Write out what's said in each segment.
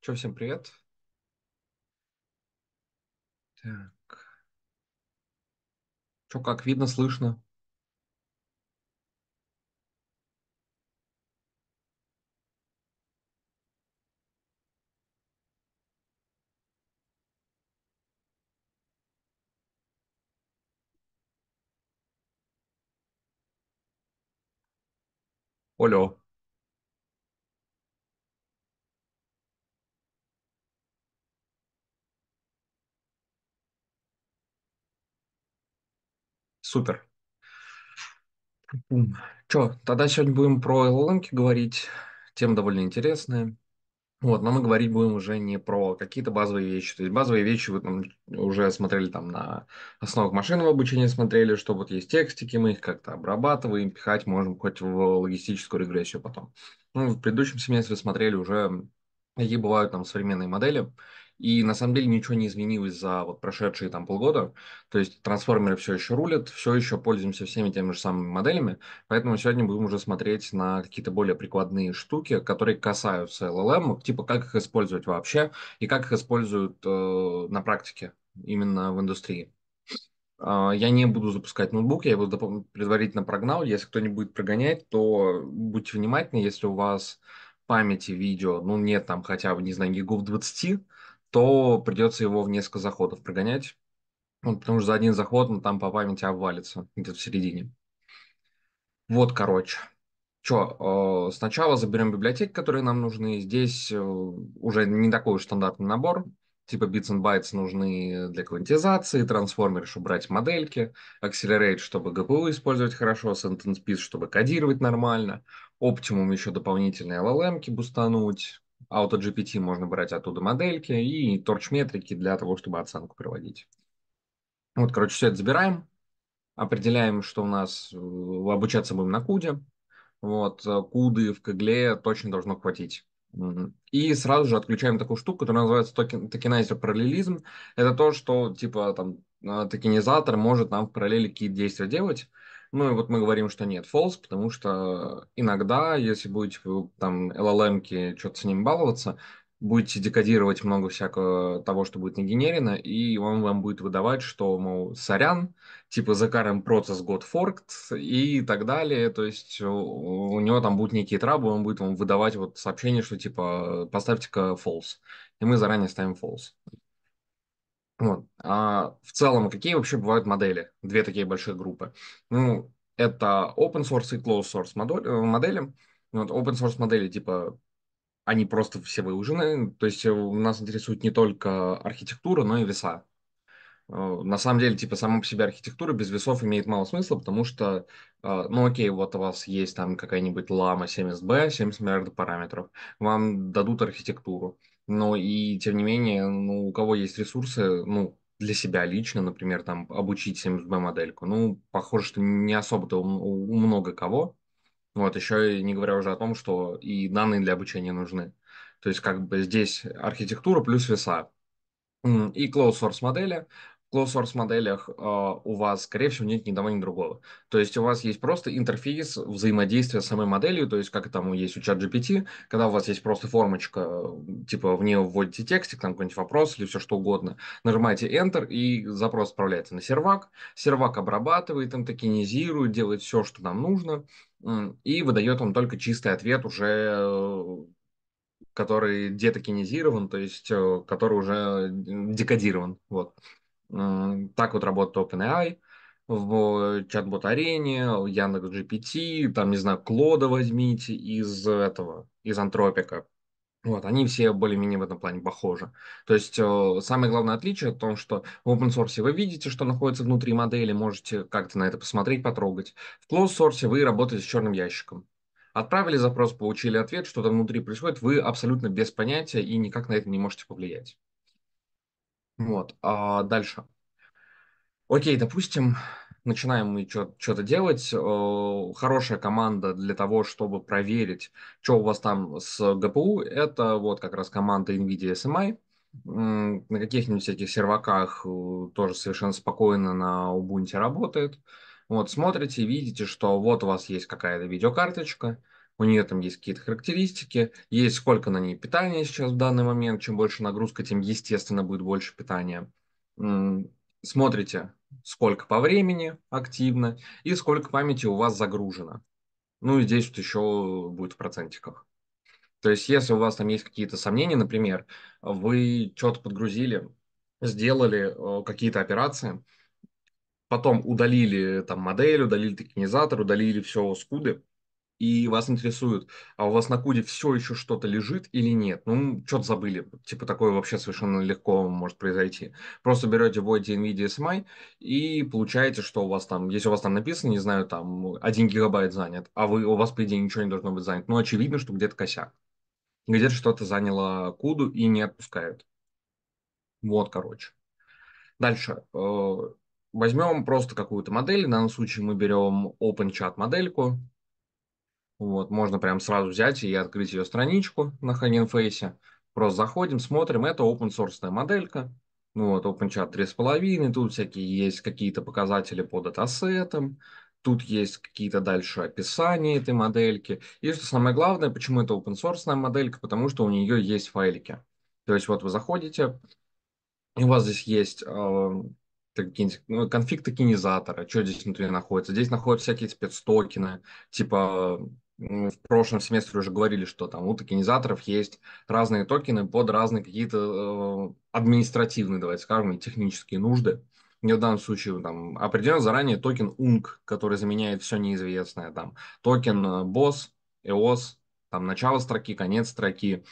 Че, всем привет. Так. Че, как видно, слышно? Олё. Супер. Че, тогда сегодня будем про LLM говорить. Тема довольно интересная. Вот, но мы говорить будем уже не про какие-то базовые вещи. То есть базовые вещи вы там уже смотрели там на основах машинного обучения, смотрели, что вот есть текстики, мы их как-то обрабатываем, пихать можем хоть в логистическую регрессию потом. Ну, в предыдущем семестре смотрели уже, какие бывают там современные модели, и на самом деле ничего не изменилось за вот прошедшие там полгода. То есть трансформеры все еще рулят, все еще пользуемся всеми теми же самыми моделями. Поэтому сегодня будем уже смотреть на какие-то более прикладные штуки, которые касаются LLM, типа как их использовать вообще и как их используют э, на практике именно в индустрии. А, я не буду запускать ноутбук, я его предварительно прогнал. Если кто нибудь будет прогонять, то будьте внимательны, если у вас памяти видео, ну, нет там хотя бы, не знаю, гигов 20, то придется его в несколько заходов прогонять. Вот, потому что за один заход он ну, там по памяти обвалится где-то в середине. Вот, короче. Что, э, сначала заберем библиотеки, которые нам нужны. Здесь э, уже не такой уж стандартный набор. Типа bits and bytes нужны для квантизации, трансформер, чтобы брать модельки, accelerate, чтобы GPU использовать хорошо, sentence piece, чтобы кодировать нормально, optimum еще дополнительные LLM-ки бустануть, AutoGPT можно брать оттуда модельки и торч-метрики для того, чтобы оценку проводить. Вот, короче, все это забираем, определяем, что у нас э, обучаться будем на куде. Вот, э, куды в кагле точно должно хватить. И сразу же отключаем такую штуку, которая называется токен, токенайзер параллелизм. Это то, что типа там э, токенизатор может нам в параллели какие-то действия делать. Ну и вот мы говорим, что нет, false, потому что иногда, если будете там llm что-то с ним баловаться, будете декодировать много всякого того, что будет нагенерено, и он вам будет выдавать, что, мол, сорян, типа the current process got forked и так далее, то есть у него там будут некие трабы, он будет вам выдавать вот сообщение, что типа э, поставьте-ка false, и мы заранее ставим false. Вот. А в целом, а какие вообще бывают модели? Две такие большие группы. Ну, это open source и closed source э, модели. Ну, вот open source модели типа они просто все выужены. То есть э, нас интересует не только архитектура, но и веса. Э, на самом деле, типа, сама по себе архитектура без весов имеет мало смысла, потому что, ну окей, вот у вас есть там какая-нибудь лама 70b, 70 миллиардов параметров, вам дадут архитектуру но и тем не менее, ну, у кого есть ресурсы, ну, для себя лично, например, там, обучить 7 модельку ну, похоже, что не особо-то у, у много кого, вот, еще не говоря уже о том, что и данные для обучения нужны. То есть, как бы здесь архитектура плюс веса. И closed source модели, closed-source моделях э, у вас, скорее всего, нет ни того, ни другого. То есть у вас есть просто интерфейс взаимодействия с самой моделью, то есть как там есть у ChatGPT, когда у вас есть просто формочка, э, типа в нее вводите текстик, там какой-нибудь вопрос или все что угодно, нажимаете Enter, и запрос отправляется на сервак, сервак обрабатывает, там токенизирует, делает все, что нам нужно, и выдает вам только чистый ответ уже который детокинизирован, то есть э, который уже э, декодирован. Вот. Так вот работает OpenAI в чат-бот арене, Яндекс GPT, там, не знаю, Клода возьмите из этого, из Антропика. Вот, они все более-менее в этом плане похожи. То есть э, самое главное отличие в том, что в open source вы видите, что находится внутри модели, можете как-то на это посмотреть, потрогать. В closed source вы работаете с черным ящиком. Отправили запрос, получили ответ, что там внутри происходит, вы абсолютно без понятия и никак на это не можете повлиять. Вот, а дальше. Окей, допустим, начинаем мы что-то делать. Э, хорошая команда для того, чтобы проверить, что у вас там с ГПУ. это вот как раз команда NVIDIA SMI. На каких-нибудь этих серваках э, тоже совершенно спокойно на Ubuntu работает. Вот смотрите видите, что вот у вас есть какая-то видеокарточка, у нее там есть какие-то характеристики, есть сколько на ней питания сейчас в данный момент, чем больше нагрузка, тем, естественно, будет больше питания. Смотрите, сколько по времени активно и сколько памяти у вас загружено. Ну и здесь вот еще будет в процентиках. То есть, если у вас там есть какие-то сомнения, например, вы что-то подгрузили, сделали э, какие-то операции, потом удалили там модель, удалили токенизатор, удалили все скуды, и вас интересует, а у вас на куде все еще что-то лежит или нет. Ну, что-то забыли. Типа такое вообще совершенно легко может произойти. Просто берете, вводите NVIDIA SMI и получаете, что у вас там, если у вас там написано, не знаю, там 1 гигабайт занят, а вы, у вас, по идее, ничего не должно быть занято. Ну, очевидно, что где-то косяк. Где-то что-то заняло куду и не отпускают. Вот, короче. Дальше. Э, Возьмем просто какую-то модель. В данном случае мы берем OpenChat модельку. Вот, можно прям сразу взять и открыть ее страничку на Hanging Face. Просто заходим, смотрим, это open source моделька. Ну вот, OpenChat 3.5, тут всякие есть какие-то показатели по датасетам, тут есть какие-то дальше описания этой модельки. И что самое главное, почему это open source моделька, потому что у нее есть файлики. То есть вот вы заходите, и у вас здесь есть э, какие-нибудь ну, конфиг токенизатора, что здесь внутри находится. Здесь находятся всякие спецтокены, типа в прошлом семестре уже говорили, что там у токенизаторов есть разные токены под разные какие-то э, административные, давайте скажем, технические нужды. Мне в данном случае там, определен заранее токен UNC, который заменяет все неизвестное. Там, токен BOSS, э, EOS, там, начало строки, конец строки,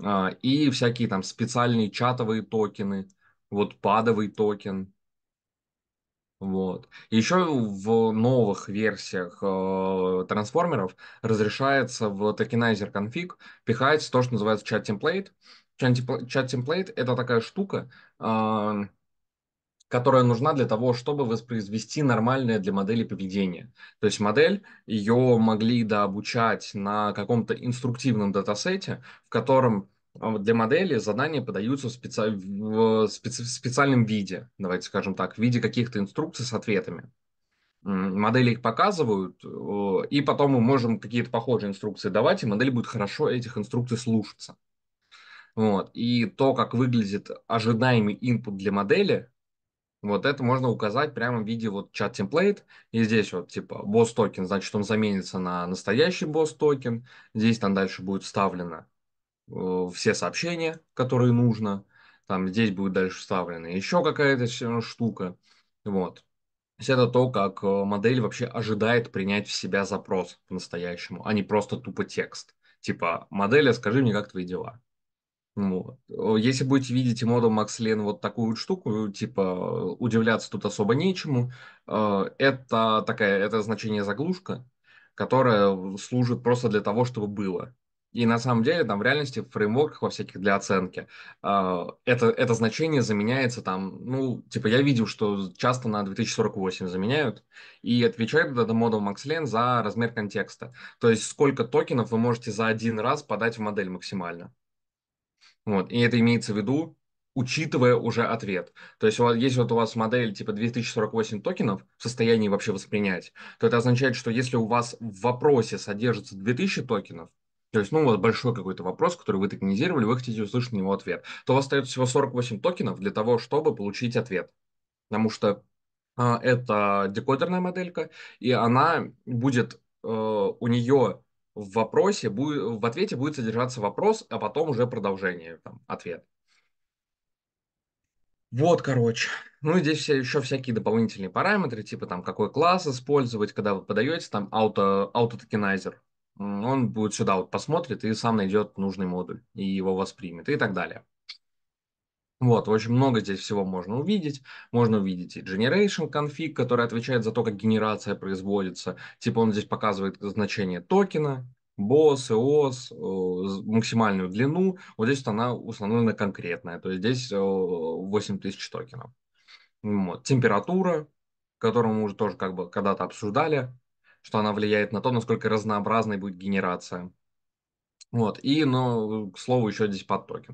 э, и всякие там специальные чатовые токены, вот падовый токен, вот. Еще в новых версиях э, трансформеров разрешается в токенайзер конфиг пихать то, что называется чат-темплейт. Чат-темплейт — это такая штука, э, которая нужна для того, чтобы воспроизвести нормальное для модели поведение. То есть модель, ее могли дообучать на каком-то инструктивном датасете, в котором а для модели задания подаются в, специ... в специ... специальном виде, давайте скажем так, в виде каких-то инструкций с ответами. Модели их показывают, и потом мы можем какие-то похожие инструкции давать, и модель будет хорошо этих инструкций слушаться. Вот. И то, как выглядит ожидаемый input для модели, вот это можно указать прямо в виде вот чат-темплейт. И здесь вот типа босс токен, значит он заменится на настоящий босс токен. Здесь там дальше будет вставлено Э, все сообщения, которые нужно. Там здесь будет дальше вставлена еще какая-то штука. Вот. То есть это то, как э, модель вообще ожидает принять в себя запрос по-настоящему, а не просто тупо текст. Типа, модель, скажи мне, как твои дела. Вот. Если будете видеть модом MaxLen вот такую вот штуку, типа удивляться тут особо нечему, э, это такая, это значение заглушка, которая служит просто для того, чтобы было. И на самом деле там в реальности в фреймворках во всяких для оценки а, это, это значение заменяется там, ну, типа я видел, что часто на 2048 заменяют, и отвечает этот модул MaxLen за размер контекста. То есть сколько токенов вы можете за один раз подать в модель максимально. Вот, и это имеется в виду, учитывая уже ответ. То есть, если вот у вас модель типа 2048 токенов в состоянии вообще воспринять, то это означает, что если у вас в вопросе содержится 2000 токенов, то есть, ну, вот большой какой-то вопрос, который вы токенизировали, вы хотите услышать на него ответ. То у вас остается всего 48 токенов для того, чтобы получить ответ. Потому что э, это декодерная моделька, и она будет, э, у нее в вопросе, будет, в ответе будет содержаться вопрос, а потом уже продолжение, там, ответ. Вот, короче. Ну и здесь все, еще всякие дополнительные параметры, типа там какой класс использовать, когда вы подаете, там ауто, аутотокенайзер он будет сюда вот посмотрит и сам найдет нужный модуль и его воспримет и так далее. Вот, очень много здесь всего можно увидеть. Можно увидеть и generation config, который отвечает за то, как генерация производится. Типа он здесь показывает значение токена, BOS, EOS, э, максимальную длину. Вот здесь она установлена конкретная, то есть здесь 8000 э, токенов. Вот. Температура, которую мы уже тоже как бы когда-то обсуждали, что она влияет на то, насколько разнообразной будет генерация. Вот, и, ну, к слову, еще здесь подтоки.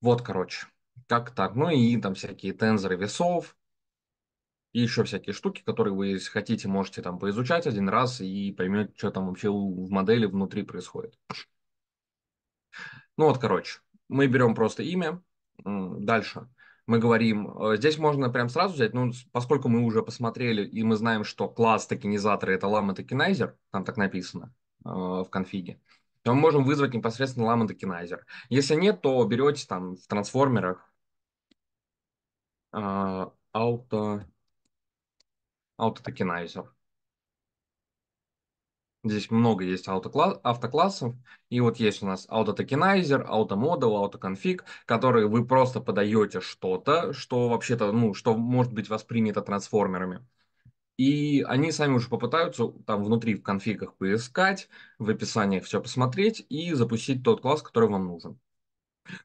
Вот, короче, как так. Ну и там всякие тензоры весов, и еще всякие штуки, которые вы, если хотите, можете там поизучать один раз и поймете, что там вообще в модели внутри происходит. Ну вот, короче, мы берем просто имя. Дальше мы говорим, э, здесь можно прям сразу взять, ну, поскольку мы уже посмотрели, и мы знаем, что класс токенизатора – это лама токенайзер, там так написано э, в конфиге, то мы можем вызвать непосредственно лама токенайзер. Если нет, то берете там в трансформерах э, auto, auto tokenizer. Здесь много есть автокласс, автоклассов. И вот есть у нас AutoTokenizer, AutoModel, AutoConfig, которые вы просто подаете что-то, что вообще-то, ну, что может быть воспринято трансформерами. И они сами уже попытаются там внутри в конфигах поискать, в описании все посмотреть и запустить тот класс, который вам нужен.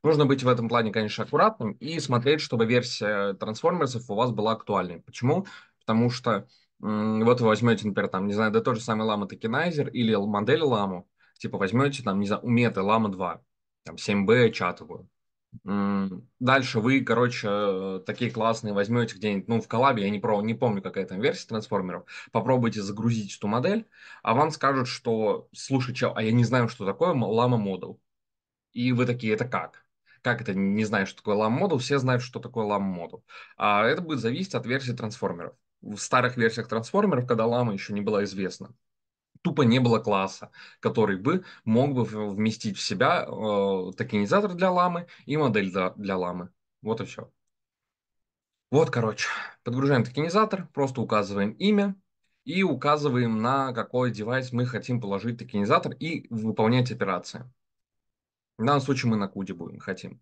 Нужно быть в этом плане, конечно, аккуратным и смотреть, чтобы версия трансформерсов у вас была актуальной. Почему? Потому что вот вы возьмете, например, там, не знаю, да тот же самый Lama Tokenizer или модель ламу. типа возьмете, там, не знаю, уметы лама Lama 2, там, 7B чатовую. Дальше вы, короче, э, такие классные возьмете где-нибудь, ну, в коллабе, я не, про, не помню, какая там версия трансформеров, попробуйте загрузить эту модель, а вам скажут, что, слушай, чел, а я не знаю, что такое лама Model. И вы такие, это как? как это не знаешь, что такое лам модул, все знают, что такое лам модул. А это будет зависеть от версии трансформеров в старых версиях трансформеров, когда лама еще не была известна. Тупо не было класса, который бы мог бы вместить в себя э, токенизатор для ламы и модель для, для ламы. Вот и все. Вот, короче, подгружаем токенизатор, просто указываем имя и указываем, на какой девайс мы хотим положить токенизатор и выполнять операции. В данном случае мы на куде будем, хотим.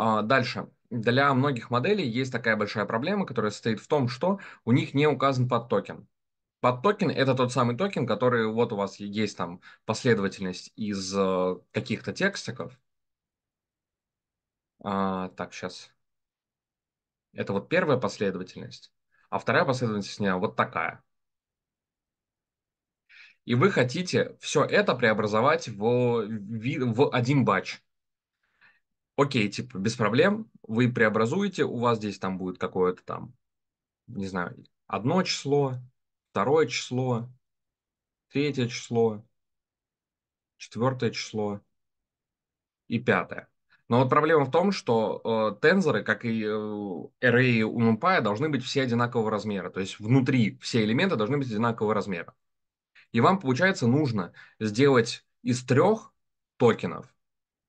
А, дальше. Для многих моделей есть такая большая проблема, которая состоит в том, что у них не указан подтокен. Подтокен – это тот самый токен, который вот у вас есть там последовательность из э, каких-то текстиков. А, так, сейчас. Это вот первая последовательность, а вторая последовательность у меня вот такая. И вы хотите все это преобразовать в, в один батч окей, типа, без проблем, вы преобразуете, у вас здесь там будет какое-то там, не знаю, одно число, второе число, третье число, четвертое число и пятое. Но вот проблема в том, что э, тензоры, как и э, array у NumPy, должны быть все одинакового размера. То есть внутри все элементы должны быть одинакового размера. И вам, получается, нужно сделать из трех токенов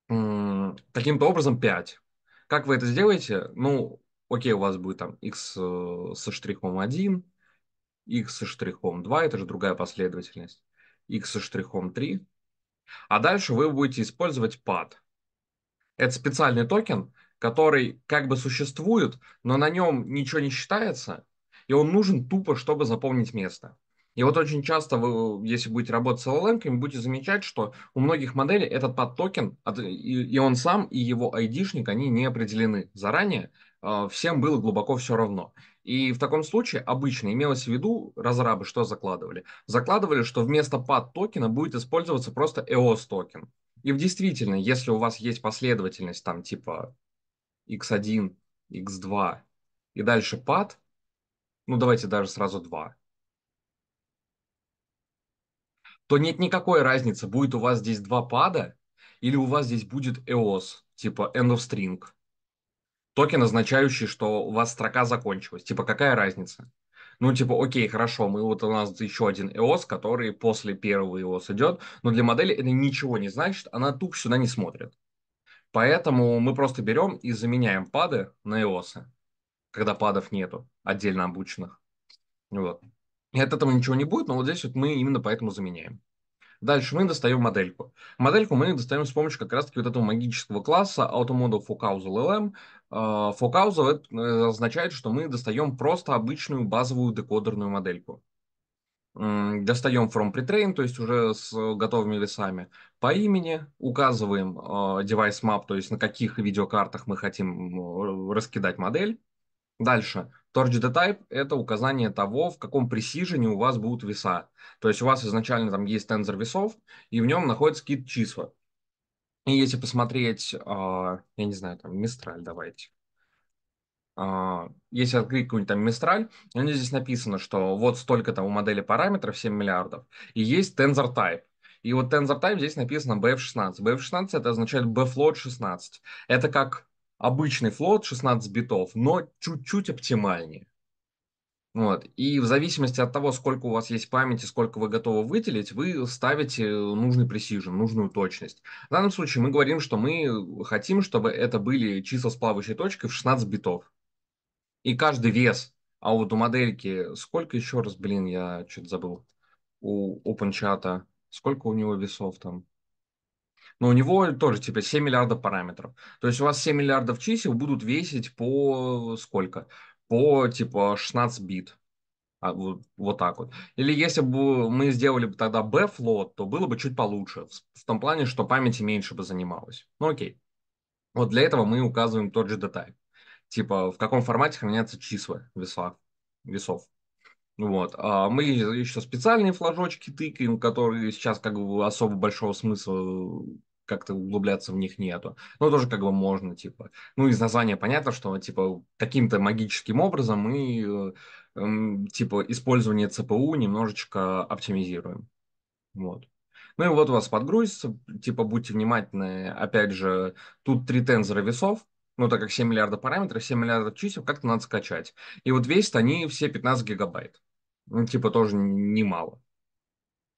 каким-то образом 5. Как вы это сделаете? Ну, окей, у вас будет там x э, со штрихом 1, x со штрихом 2, это же другая последовательность, x со штрихом 3. А дальше вы будете использовать pad. Это специальный токен, который как бы существует, но на нем ничего не считается, и он нужен тупо, чтобы запомнить место. И вот очень часто вы, если будете работать с LLM, будете замечать, что у многих моделей этот подтокен, и он сам, и его айдишник, они не определены заранее, а, всем было глубоко все равно. И в таком случае обычно имелось в виду разрабы, что закладывали? Закладывали, что вместо PAD токена будет использоваться просто EOS токен. И в действительно, если у вас есть последовательность там типа x1, x2 и дальше PAD, ну давайте даже сразу 2, то нет никакой разницы, будет у вас здесь два пада или у вас здесь будет EOS, типа end of string. Токен, означающий, что у вас строка закончилась. Типа, какая разница? Ну, типа, окей, хорошо, мы вот у нас еще один EOS, который после первого EOS идет, но для модели это ничего не значит, она туп сюда не смотрит. Поэтому мы просто берем и заменяем пады на EOS, когда падов нету, отдельно обученных. Вот. И от этого ничего не будет, но вот здесь вот мы именно поэтому заменяем. Дальше мы достаем модельку. Модельку мы достаем с помощью как раз-таки вот этого магического класса AutoModel causal LM. А, FocalSal это э, означает, что мы достаем просто обычную базовую декодерную модельку. Достаем from pretrain, то есть уже с готовыми весами по имени, указываем device а, map, то есть на каких видеокартах мы хотим раскидать модель. Дальше TorchDatatype – это указание того, в каком пресижене у вас будут веса. То есть у вас изначально там есть тензор весов, и в нем находятся какие-то числа. И если посмотреть, а, я не знаю, там, Мистраль давайте. А, если открыть какую-нибудь там Мистраль, у нее здесь написано, что вот столько там у модели параметров 7 миллиардов, и есть тензор type. И вот тензор type здесь написано BF16. BF16 это означает BFloat 16. Это как обычный флот 16 битов, но чуть-чуть оптимальнее. Вот. И в зависимости от того, сколько у вас есть памяти, сколько вы готовы выделить, вы ставите нужный пресижен, нужную точность. В данном случае мы говорим, что мы хотим, чтобы это были числа с плавающей точкой в 16 битов. И каждый вес. А вот у модельки сколько еще раз, блин, я что-то забыл, у OpenChat, сколько у него весов там? но у него тоже типа 7 миллиардов параметров. То есть у вас 7 миллиардов чисел будут весить по э, сколько? По типа 16 бит. А, вот, вот так вот. Или если бы мы сделали бы тогда B-флот, то было бы чуть получше. В, в том плане, что памяти меньше бы занималось. Ну окей. Вот для этого мы указываем тот же деталь. Типа, в каком формате хранятся числа веса, весов. Вот. А мы еще специальные флажочки тыкаем, которые сейчас как бы особо большого смысла как-то углубляться в них нету. Но тоже как бы можно, типа. Ну, из названия понятно, что, типа, каким то магическим образом мы, э, типа, использование ЦПУ немножечко оптимизируем. Вот. Ну и вот у вас подгрузится, типа, будьте внимательны, опять же, тут три тензора весов, ну, так как 7 миллиардов параметров, 7 миллиардов чисел, как-то надо скачать. И вот весят они все 15 гигабайт. Ну, типа, тоже немало.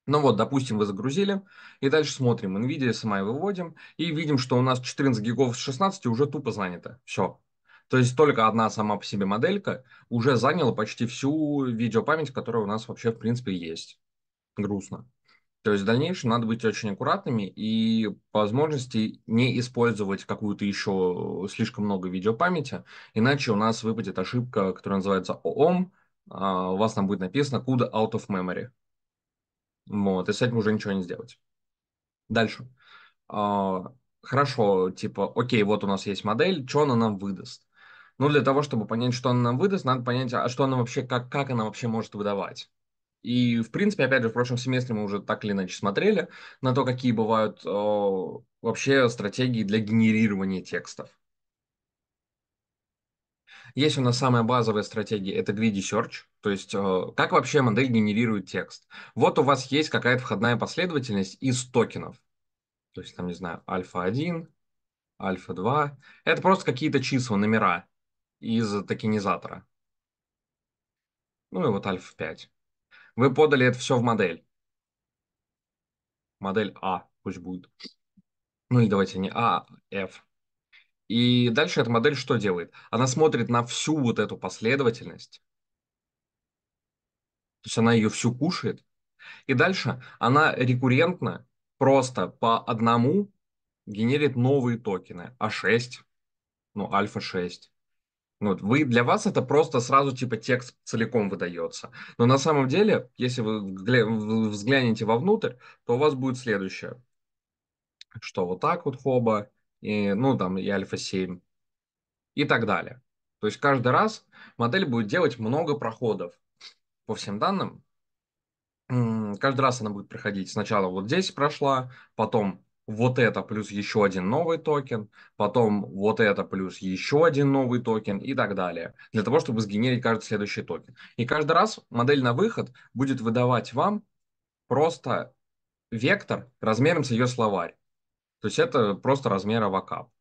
Ну вот, допустим, вы загрузили, и дальше смотрим, NVIDIA SMI выводим, и видим, что у нас 14 гигов с 16 уже тупо занято. Все. То есть только одна сама по себе моделька уже заняла почти всю видеопамять, которая у нас вообще в принципе есть. Грустно. То есть в дальнейшем надо быть очень аккуратными и по возможности не использовать какую-то еще слишком много видеопамяти, иначе у нас выпадет ошибка, которая называется ООМ, а, у вас там будет написано куда out of memory. Вот, и с этим уже ничего не сделать. Дальше. А, хорошо, типа, окей, вот у нас есть модель, что она нам выдаст? Ну, для того, чтобы понять, что она нам выдаст, надо понять, а что она вообще, как, как она вообще может выдавать. И, в принципе, опять же, в прошлом семестре мы уже так или иначе смотрели на то, какие бывают э, вообще стратегии для генерирования текстов. Есть у нас самая базовая стратегия, это greedy search, то есть э, как вообще модель генерирует текст. Вот у вас есть какая-то входная последовательность из токенов. То есть там, не знаю, альфа-1, альфа-2. Это просто какие-то числа, номера из токенизатора. Ну и вот альфа-5. Вы подали это все в модель. Модель А пусть будет. Ну и давайте не А, а F. И дальше эта модель что делает? Она смотрит на всю вот эту последовательность, то есть она ее всю кушает, и дальше она рекуррентно просто по одному генерит новые токены, А6, ну, альфа-6. Ну вот. Вы, для вас это просто сразу типа текст целиком выдается. Но на самом деле, если вы взглянете вовнутрь, то у вас будет следующее. Что вот так вот хоба, и, ну, там, и альфа-7 и так далее. То есть каждый раз модель будет делать много проходов по всем данным. Каждый раз она будет проходить. Сначала вот здесь прошла, потом вот это плюс еще один новый токен, потом вот это плюс еще один новый токен и так далее, для того, чтобы сгенерить каждый следующий токен. И каждый раз модель на выход будет выдавать вам просто вектор размером с ее словарь. То есть это просто размер авокап.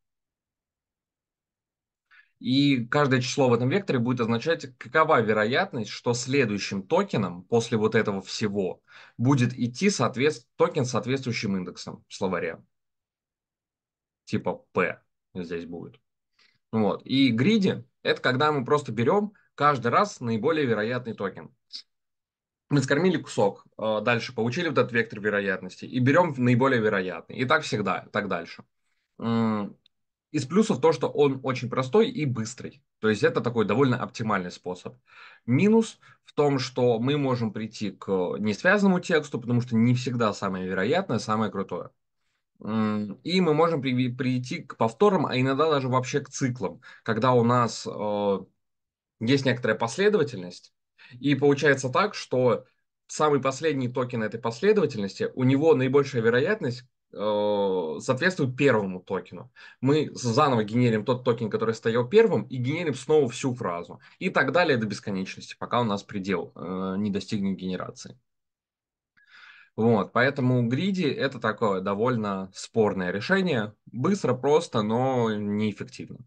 И каждое число в этом векторе будет означать, какова вероятность, что следующим токеном после вот этого всего будет идти соответ... токен с соответствующим индексом в словаре. Типа P здесь будет. Вот. И гриди – это когда мы просто берем каждый раз наиболее вероятный токен мы скормили кусок, э, дальше получили вот этот вектор вероятности и берем наиболее вероятный. И так всегда, так дальше. Из плюсов то, что он очень простой и быстрый. То есть это такой довольно оптимальный способ. Минус в том, что мы можем прийти к несвязанному тексту, потому что не всегда самое вероятное, самое крутое. И мы можем прийти к повторам, а иногда даже вообще к циклам, когда у нас э, есть некоторая последовательность, и получается так, что самый последний токен этой последовательности, у него наибольшая вероятность э, соответствует первому токену. Мы заново генерим тот токен, который стоял первым, и генерим снова всю фразу. И так далее до бесконечности, пока у нас предел э, не достигнет генерации. Вот, поэтому гриди это такое довольно спорное решение. Быстро, просто, но неэффективно.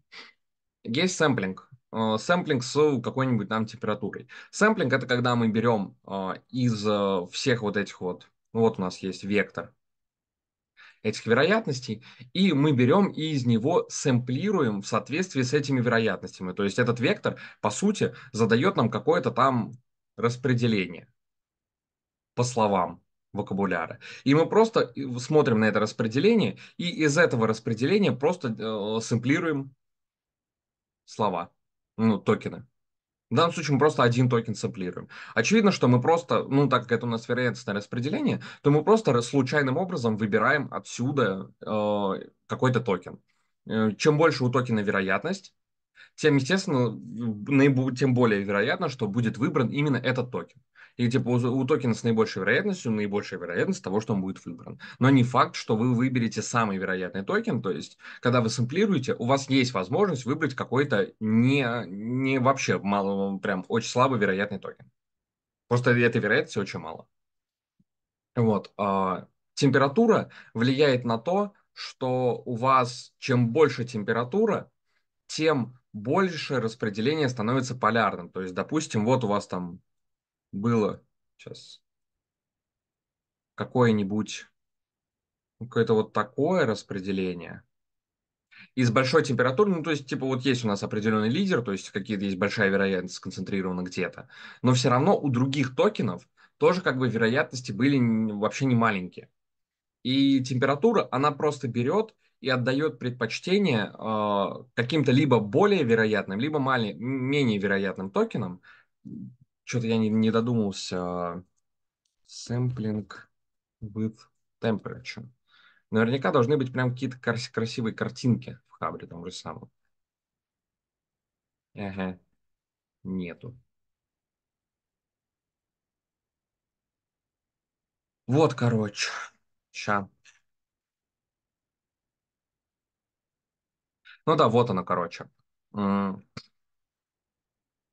Есть сэмплинг. Э, сэмплинг с какой-нибудь там температурой. Сэмплинг это когда мы берем а, из э, всех вот этих вот, вот у нас есть вектор этих вероятностей, и мы берем и из него сэмплируем в соответствии с этими вероятностями. То есть этот вектор, по сути, задает нам какое-то там распределение по словам вокабуляра. И мы просто смотрим на это распределение, и из этого распределения просто э, сэмплируем слова ну, токены. В данном случае мы просто один токен сэмплируем. Очевидно, что мы просто, ну, так как это у нас вероятностное распределение, то мы просто случайным образом выбираем отсюда э, какой-то токен. Э, чем больше у токена вероятность, тем, естественно, тем более вероятно, что будет выбран именно этот токен. И типа у, у токена с наибольшей вероятностью наибольшая вероятность того, что он будет выбран. Но не факт, что вы выберете самый вероятный токен. То есть, когда вы сэмплируете, у вас есть возможность выбрать какой-то не, не вообще мало, прям очень слабый вероятный токен. Просто этой вероятности очень мало. Вот. А, температура влияет на то, что у вас чем больше температура, тем больше распределение становится полярным. То есть, допустим, вот у вас там было сейчас какое-нибудь, ну, какое-то вот такое распределение. из большой температуры, ну, то есть, типа, вот есть у нас определенный лидер, то есть, какие-то есть большая вероятность сконцентрирована где-то, но все равно у других токенов тоже, как бы, вероятности были вообще не маленькие. И температура, она просто берет и отдает предпочтение э, каким-то либо более вероятным, либо мали, менее вероятным токенам, что-то я не, не додумался. Сэмплинг with temperature. Наверняка должны быть прям какие-то красивые картинки в Хабре там же самом. Ага, нету. Вот, короче. Ща. Ну да, вот она, короче.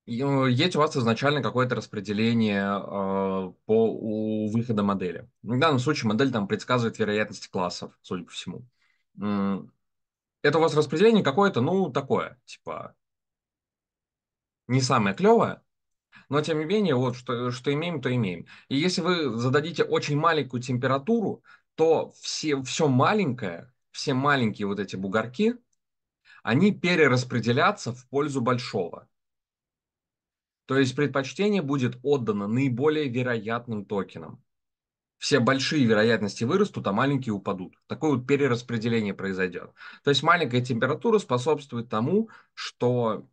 Э, есть у вас изначально какое-то распределение э, по у выхода модели. В данном случае модель там предсказывает вероятность классов, судя по всему. Это у вас распределение какое-то, ну, такое, типа, не самое клевое, но тем не менее, вот что, что имеем, то имеем. И если вы зададите очень маленькую температуру, то все, все маленькое, все маленькие вот эти бугорки, они перераспределятся в пользу большого. То есть предпочтение будет отдано наиболее вероятным токенам. Все большие вероятности вырастут, а маленькие упадут. Такое вот перераспределение произойдет. То есть маленькая температура способствует тому, что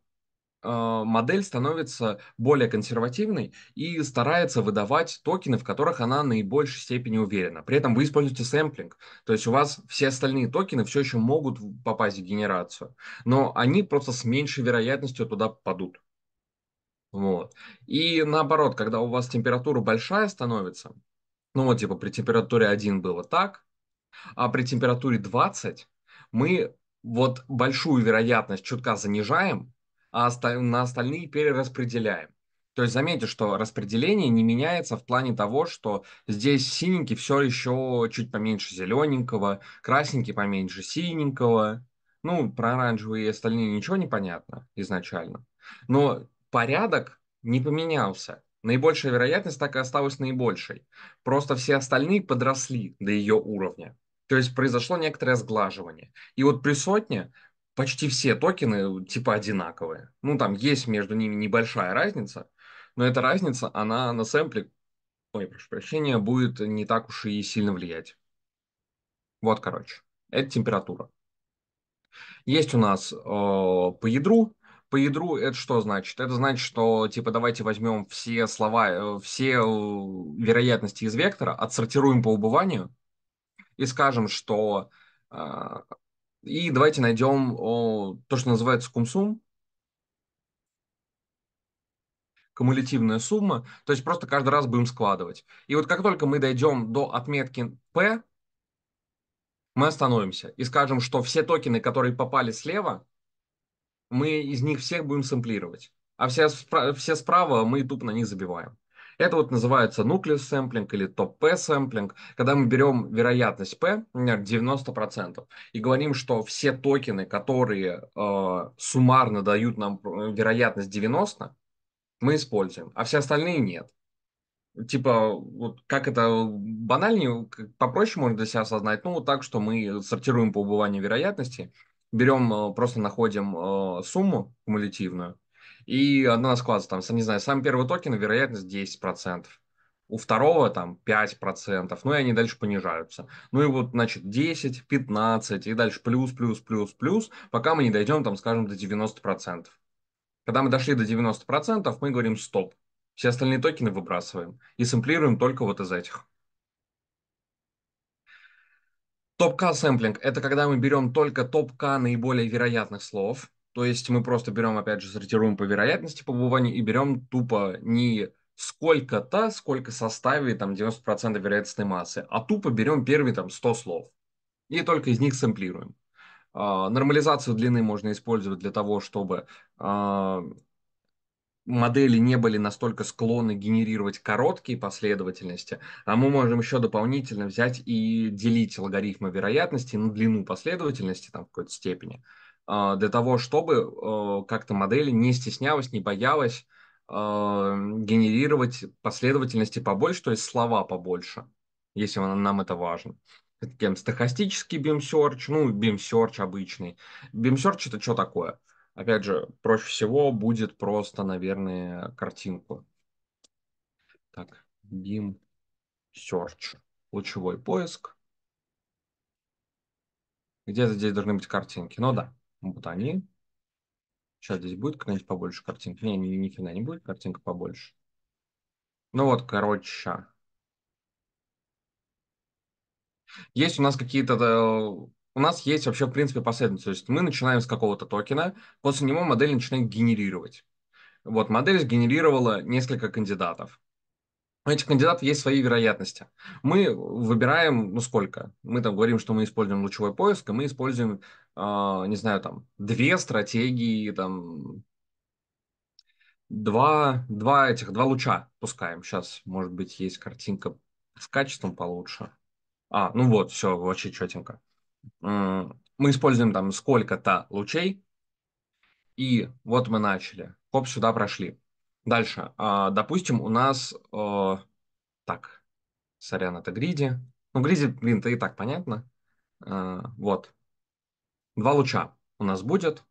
э, модель становится более консервативной и старается выдавать токены, в которых она наибольшей степени уверена. При этом вы используете сэмплинг, то есть у вас все остальные токены все еще могут попасть в генерацию, но они просто с меньшей вероятностью туда попадут. Вот. И наоборот, когда у вас температура большая становится, ну вот типа при температуре 1 было так, а при температуре 20 мы вот большую вероятность чутка занижаем, а на остальные перераспределяем. То есть заметьте, что распределение не меняется в плане того, что здесь синенький все еще чуть поменьше зелененького, красненький поменьше синенького. Ну, про оранжевые и остальные ничего не понятно изначально. Но порядок не поменялся. Наибольшая вероятность так и осталась наибольшей. Просто все остальные подросли до ее уровня. То есть произошло некоторое сглаживание. И вот при сотне почти все токены типа одинаковые. Ну, там есть между ними небольшая разница, но эта разница, она на сэмпле, ой, прошу прощения, будет не так уж и сильно влиять. Вот, короче, это температура. Есть у нас э, по ядру по ядру это что значит? Это значит, что, типа, давайте возьмем все слова, э, все э, вероятности из вектора, отсортируем по убыванию и скажем, что... А, и давайте найдем то, что называется кумсум, кумулятивная сумма, то есть просто каждый раз будем складывать. И вот как только мы дойдем до отметки P, мы остановимся и скажем, что все токены, которые попали слева, мы из них всех будем сэмплировать. А все, спра- все справа мы тупо на них забиваем. Это вот называется нуклеус сэмплинг или топ-P сэмплинг, когда мы берем вероятность P, например, 90%, и говорим, что все токены, которые э, суммарно дают нам э, вероятность 90, мы используем, а все остальные нет. Типа, вот как это банальнее, попроще можно для себя осознать, ну, вот так, что мы сортируем по убыванию вероятности, берем, э, просто находим э, сумму кумулятивную, и она складывается там, не знаю, самый первый токен, вероятность 10%, у второго там 5%, ну и они дальше понижаются. Ну и вот, значит, 10, 15 и дальше плюс, плюс, плюс, плюс, пока мы не дойдем там, скажем, до 90%. Когда мы дошли до 90%, мы говорим стоп, все остальные токены выбрасываем и сэмплируем только вот из этих. Топ-К сэмплинг – это когда мы берем только топ-К наиболее вероятных слов, то есть мы просто берем, опять же, сортируем по вероятности побывания и берем тупо не сколько-то, сколько составит там 90% вероятностной массы, а тупо берем первые там 100 слов и только из них сэмплируем. А, нормализацию длины можно использовать для того, чтобы а, модели не были настолько склонны генерировать короткие последовательности, а мы можем еще дополнительно взять и делить алгоритмы вероятности на длину последовательности там, в какой-то степени, а, для того, чтобы э, как-то модель не стеснялась, не боялась э, генерировать последовательности побольше, то есть слова побольше, если нам это важно. Стахастический BIM Search, ну, BIM Search обычный. BIM Search это что такое? Опять же, проще всего будет просто, наверное, картинку. Так, BIM Search, лучевой поиск. Где-то здесь должны быть картинки. Ну да, вот они. Сейчас здесь будет какая-нибудь побольше картинки. Не, ни, ни не будет, картинка побольше. Ну вот, короче. Есть у нас какие-то э, у нас есть вообще, в принципе, последовательность. То есть мы начинаем с какого-то токена, после него модель начинает генерировать. Вот модель сгенерировала несколько кандидатов. У этих кандидатов есть свои вероятности. Мы выбираем, ну сколько? Мы там говорим, что мы используем лучевой поиск, и мы используем, э, не знаю, там, две стратегии, там, два, два этих, два луча пускаем. Сейчас, может быть, есть картинка с качеством получше. А, ну вот, все, вообще четенько мы используем там сколько-то лучей, и вот мы начали. Хоп, сюда прошли. Дальше. А, допустим, у нас... Э, так, сорян, это гриди. Ну, гриди, блин, это и так понятно. Э, вот. Два луча у нас будет.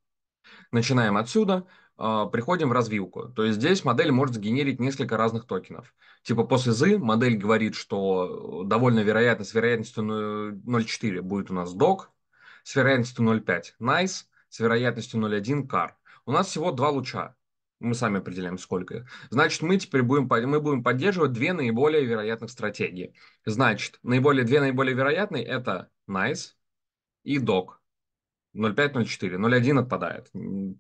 Начинаем отсюда. А, приходим в развилку. То есть здесь модель может сгенерить несколько разных токенов. Типа после ZI модель говорит, что довольно вероятно, с вероятностью 0.4 будет у нас DOC, с вероятностью 0.5 NICE, с вероятностью 0.1 CAR. У нас всего два луча. Мы сами определяем, сколько. Значит, мы теперь будем, мы будем поддерживать две наиболее вероятных стратегии. Значит, наиболее, две наиболее вероятные – это NICE и DOC. 0,5, 0,4, 0,1 отпадает,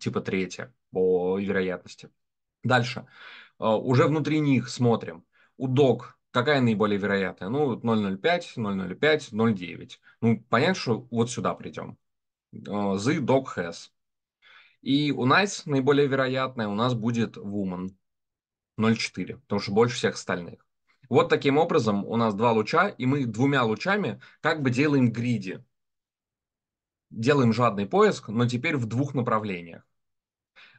типа третье по вероятности. Дальше. А, уже внутри них смотрим. У док какая наиболее вероятная? Ну, 0,05, 0,05, 0,9. Ну, понятно, что вот сюда придем. The dog has. И у нас наиболее вероятная у нас будет woman 0,4, потому что больше всех остальных. Вот таким образом у нас два луча, и мы двумя лучами как бы делаем гриди делаем жадный поиск, но теперь в двух направлениях.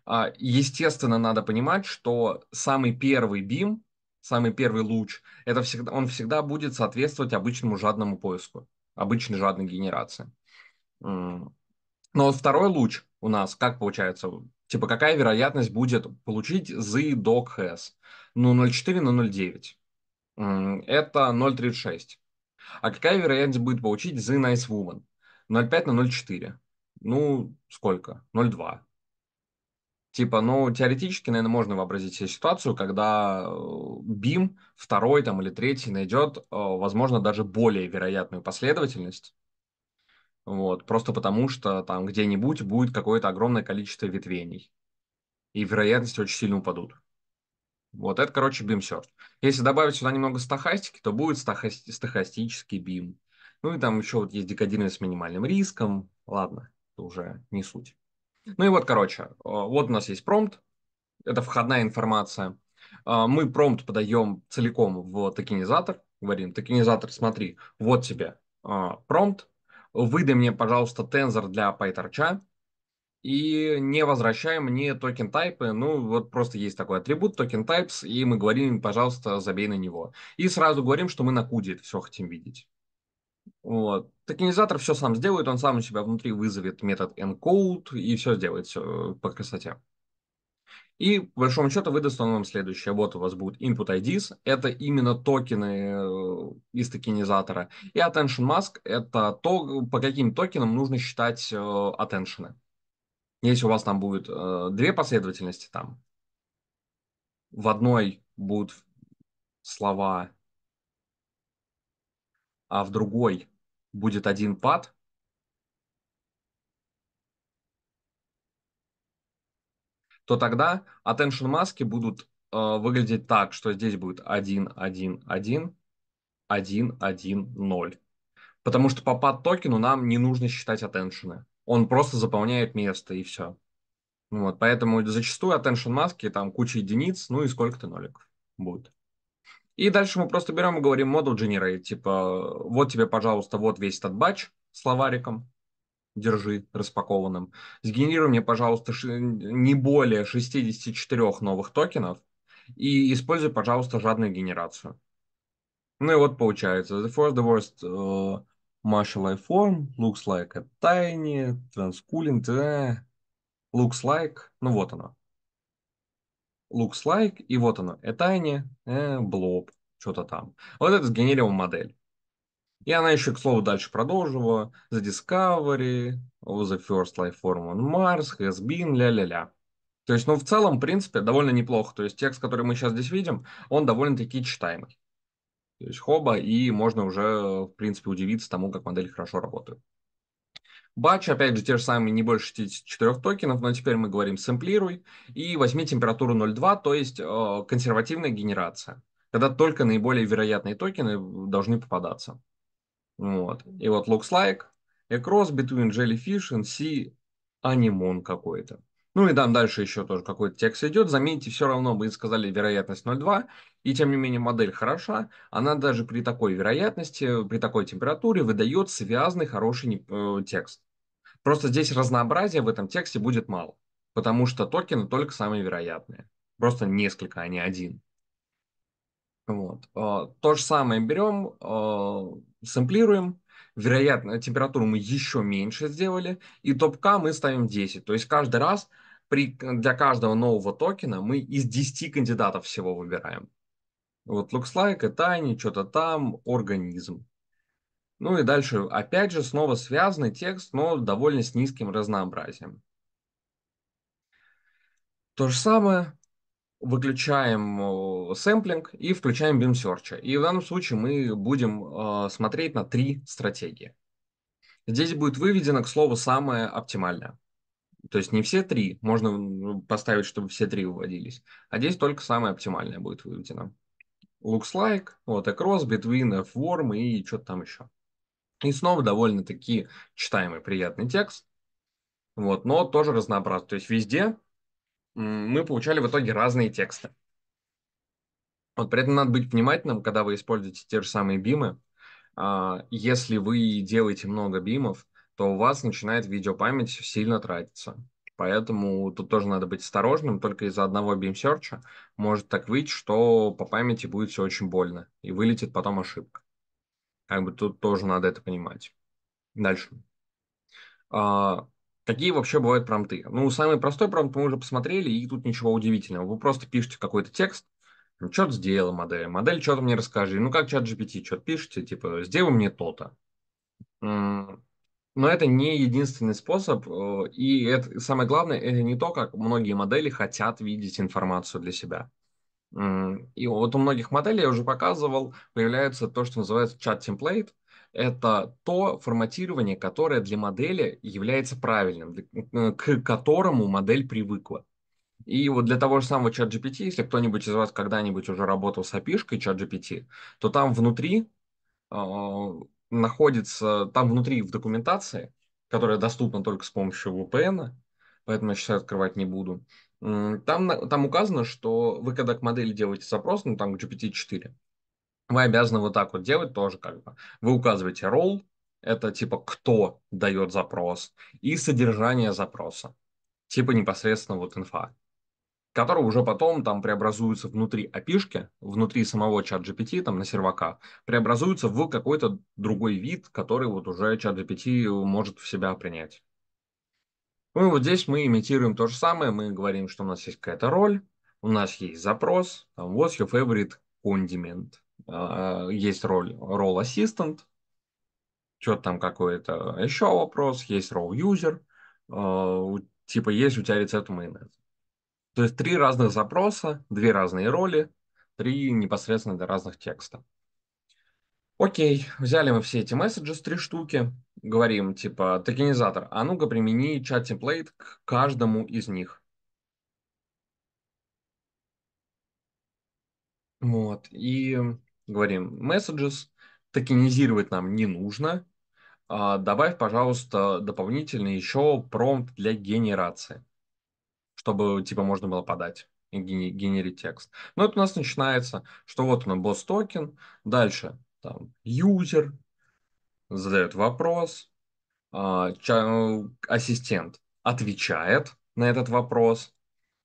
А, естественно, надо понимать, что самый первый бим, самый первый луч, это всегда, он всегда будет соответствовать обычному жадному поиску, обычной жадной генерации. Но вот второй луч у нас, как получается, типа какая вероятность будет получить z doc has? Ну, 0,4 на 0,9. Это 0,36. А какая вероятность будет получить z nice woman? 0,5 на 0,4. Ну, сколько? 0,2. Типа, ну, теоретически, наверное, можно вообразить себе ситуацию, когда BIM э, второй там, или третий найдет, э, возможно, даже более вероятную последовательность. Вот, просто потому что там где-нибудь будет какое-то огромное количество ветвений. И вероятности очень сильно упадут. Вот это, короче, бим Search. Если добавить сюда немного стахастики, то будет стахасти- стахастический BIM. Ну и там еще вот есть декодирование с минимальным риском. Ладно, это уже не суть. Ну и вот, короче, э, вот у нас есть промпт. Это входная информация. А, мы промпт подаем целиком в токенизатор. Говорим, токенизатор, смотри, вот тебе а, промпт. Выдай мне, пожалуйста, тензор для PyTorch и не возвращай мне токен тайпы. Ну, вот просто есть такой атрибут токен types, и мы говорим пожалуйста, забей на него. И сразу говорим, что мы на куде это все хотим видеть. Вот. Токенизатор все сам сделает, он сам у себя внутри вызовет метод encode и все сделает все э, по красоте. И, по большому счету, выдаст он вам следующее. Вот у вас будут input IDs, это именно токены э, из токенизатора. И attention mask – это то, по каким токенам нужно считать э, attention. Если у вас там будет две последовательности, там в одной будут слова, а в другой будет один пад. то тогда attention маски будут э, выглядеть так, что здесь будет 1, 1, 1, 1, 1, 0. Потому что по пад токену нам не нужно считать attention. Он просто заполняет место и все. Вот, поэтому зачастую attention маски там куча единиц, ну и сколько-то ноликов будет. И дальше мы просто берем и говорим model generate, типа, вот тебе, пожалуйста, вот весь этот батч с словариком, держи распакованным. Сгенерируй мне, пожалуйста, не более 64 новых токенов и используй, пожалуйста, жадную генерацию. Ну и вот получается. The first, the worst uh, э, martial life form looks like a tiny, transcooling, э, looks like... Ну вот оно looks like, и вот оно, a tiny э, blob, что-то там. Вот это сгенерировала модель. И она еще, к слову, дальше продолжила. The Discovery, The First Life Form on Mars, Has Been, ля-ля-ля. То есть, ну, в целом, в принципе, довольно неплохо. То есть, текст, который мы сейчас здесь видим, он довольно-таки читаемый. То есть, хоба, и можно уже, в принципе, удивиться тому, как модели хорошо работают. Батч, опять же, те же самые не больше 4 токенов, но теперь мы говорим сэмплируй и возьми температуру 0,2, то есть э, консервативная генерация, когда только наиболее вероятные токены должны попадаться. Вот. И вот looks like a between jellyfish and sea anemone какой-то. Ну и там дальше еще тоже какой-то текст идет. Заметьте, все равно мы сказали вероятность 0,2, и тем не менее модель хороша. Она даже при такой вероятности, при такой температуре выдает связанный хороший э, текст. Просто здесь разнообразия в этом тексте будет мало, потому что токены только самые вероятные. Просто несколько, а не один. Вот. А, то же самое берем, а, сэмплируем, вероятно, температуру мы еще меньше сделали, и топка мы ставим 10. То есть каждый раз при, для каждого нового токена мы из 10 кандидатов всего выбираем. Вот looks like, а tiny, что-то там, организм. Ну и дальше, опять же, снова связанный текст, но довольно с низким разнообразием. То же самое, выключаем э, сэмплинг и включаем beam Search. И в данном случае мы будем э, смотреть на три стратегии. Здесь будет выведено, к слову, самое оптимальное. То есть не все три, можно поставить, чтобы все три выводились, а здесь только самое оптимальное будет выведено. Looks like, вот, across, between, form и что-то там еще. И снова довольно-таки читаемый, приятный текст, вот, но тоже разнообразный. То есть везде мы получали в итоге разные тексты. Вот при этом надо быть внимательным, когда вы используете те же самые бимы. А, если вы делаете много бимов, то у вас начинает видеопамять сильно тратиться. Поэтому тут тоже надо быть осторожным. Только из-за одного бимсерча может так выйти, что по памяти будет все очень больно и вылетит потом ошибка. Как бы тут тоже надо это понимать. Дальше. А, какие вообще бывают промты? Ну, самый простой промт мы уже посмотрели, и тут ничего удивительного. Вы просто пишете какой-то текст, что-то сделала модель, модель что-то мне расскажи. Ну, как чат GPT, что-то пишете, типа, сделай мне то-то. Но это не единственный способ, э, и это, самое главное, это не то, как многие модели хотят видеть информацию для себя. И вот у многих моделей, я уже показывал, появляется то, что называется чат-темплейт. Это то форматирование, которое для модели является правильным, э, к которому модель привыкла. И вот для того же самого ChatGPT, если кто-нибудь из вас когда-нибудь уже работал с опишкой шкой ChatGPT, то там внутри э, находится, там внутри в документации, которая доступна только с помощью VPN, поэтому я сейчас открывать не буду, там, там указано, что вы когда к модели делаете запрос, ну там GPT-4, вы обязаны вот так вот делать тоже как бы. Вы указываете role, это типа кто дает запрос, и содержание запроса, типа непосредственно вот инфа, которая уже потом там преобразуется внутри опишки, внутри самого чат GPT, там на сервака, преобразуется в какой-то другой вид, который вот уже чат GPT может в себя принять. Ну и вот здесь мы имитируем то же самое. Мы говорим, что у нас есть какая-то роль, у нас есть запрос, там, what's your favorite condiment? Uh, есть роль role assistant, что-то там какой-то еще вопрос, есть role user, uh, типа есть у тебя рецепт майонеза. То есть три разных запроса, две разные роли, три непосредственно для разных текста. Окей, взяли мы все эти messages, три штуки, говорим, типа, токенизатор, а ну-ка примени чат-темплейт к каждому из них. Вот, и говорим, messages токенизировать нам не нужно. А, добавь, пожалуйста, дополнительный еще промпт для генерации, чтобы, типа, можно было подать генерить текст. Но ну, это у нас начинается, что вот он, босс токен, дальше там, юзер, задает вопрос, а, ассистент отвечает на этот вопрос,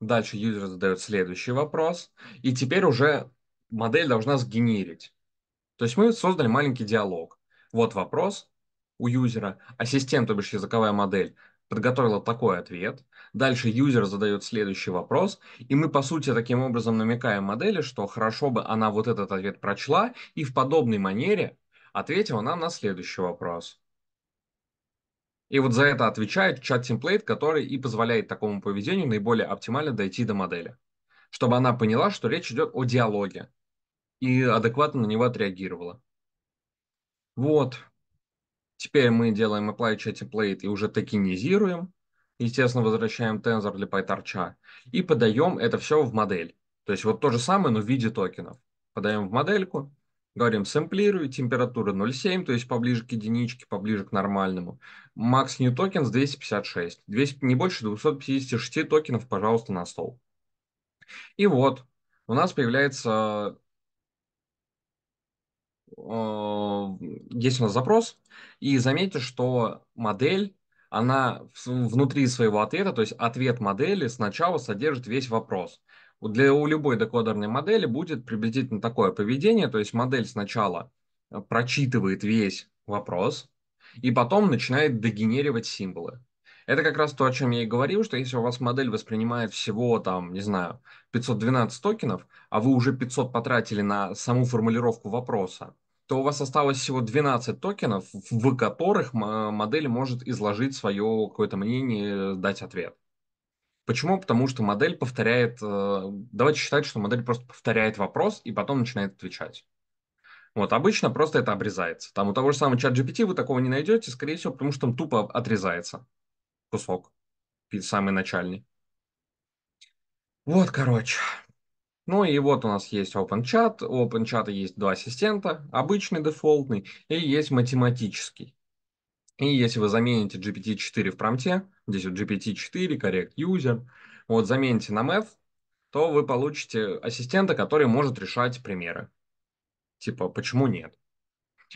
дальше юзер задает следующий вопрос, и теперь уже модель должна сгенерить. То есть мы создали маленький диалог. Вот вопрос у юзера, ассистент, то бишь языковая модель, подготовила такой ответ, дальше юзер задает следующий вопрос, и мы, по сути, таким образом намекаем модели, что хорошо бы она вот этот ответ прочла и в подобной манере ответила нам на следующий вопрос. И вот за это отвечает чат-темплейт, который и позволяет такому поведению наиболее оптимально дойти до модели, чтобы она поняла, что речь идет о диалоге и адекватно на него отреагировала. Вот, Теперь мы делаем apply template и уже токенизируем. Естественно, возвращаем тензор для PyTorch. И подаем это все в модель. То есть вот то же самое, но в виде токенов. Подаем в модельку, говорим сэмплирую, температура 0,7, то есть поближе к единичке, поближе к нормальному. Макс new tokens 256. 200, не больше 256 токенов, пожалуйста, на стол. И вот, у нас появляется Э, есть у нас запрос, и заметьте, что модель, она внутри своего ответа, то есть ответ модели сначала содержит весь вопрос. Для у любой декодерной модели будет приблизительно такое поведение, то есть модель сначала э, прочитывает весь вопрос и потом начинает догенерировать символы. Это как раз то, о чем я и говорил, что если у вас модель воспринимает всего, там, не знаю, 512 токенов, а вы уже 500 потратили на саму формулировку вопроса, то у вас осталось всего 12 токенов, в которых модель может изложить свое какое-то мнение, дать ответ. Почему? Потому что модель повторяет... Э, давайте считать, что модель просто повторяет вопрос и потом начинает отвечать. Вот, обычно просто это обрезается. Там у того же самого чат GPT вы такого не найдете, скорее всего, потому что там тупо отрезается кусок, самый начальный. Вот, короче. Ну и вот у нас есть OpenChat. У OpenChat есть два ассистента. Обычный дефолтный и есть математический. И если вы замените GPT-4 в промте, здесь вот GPT-4, Correct User, вот замените на Math, то вы получите ассистента, который может решать примеры. Типа, почему нет?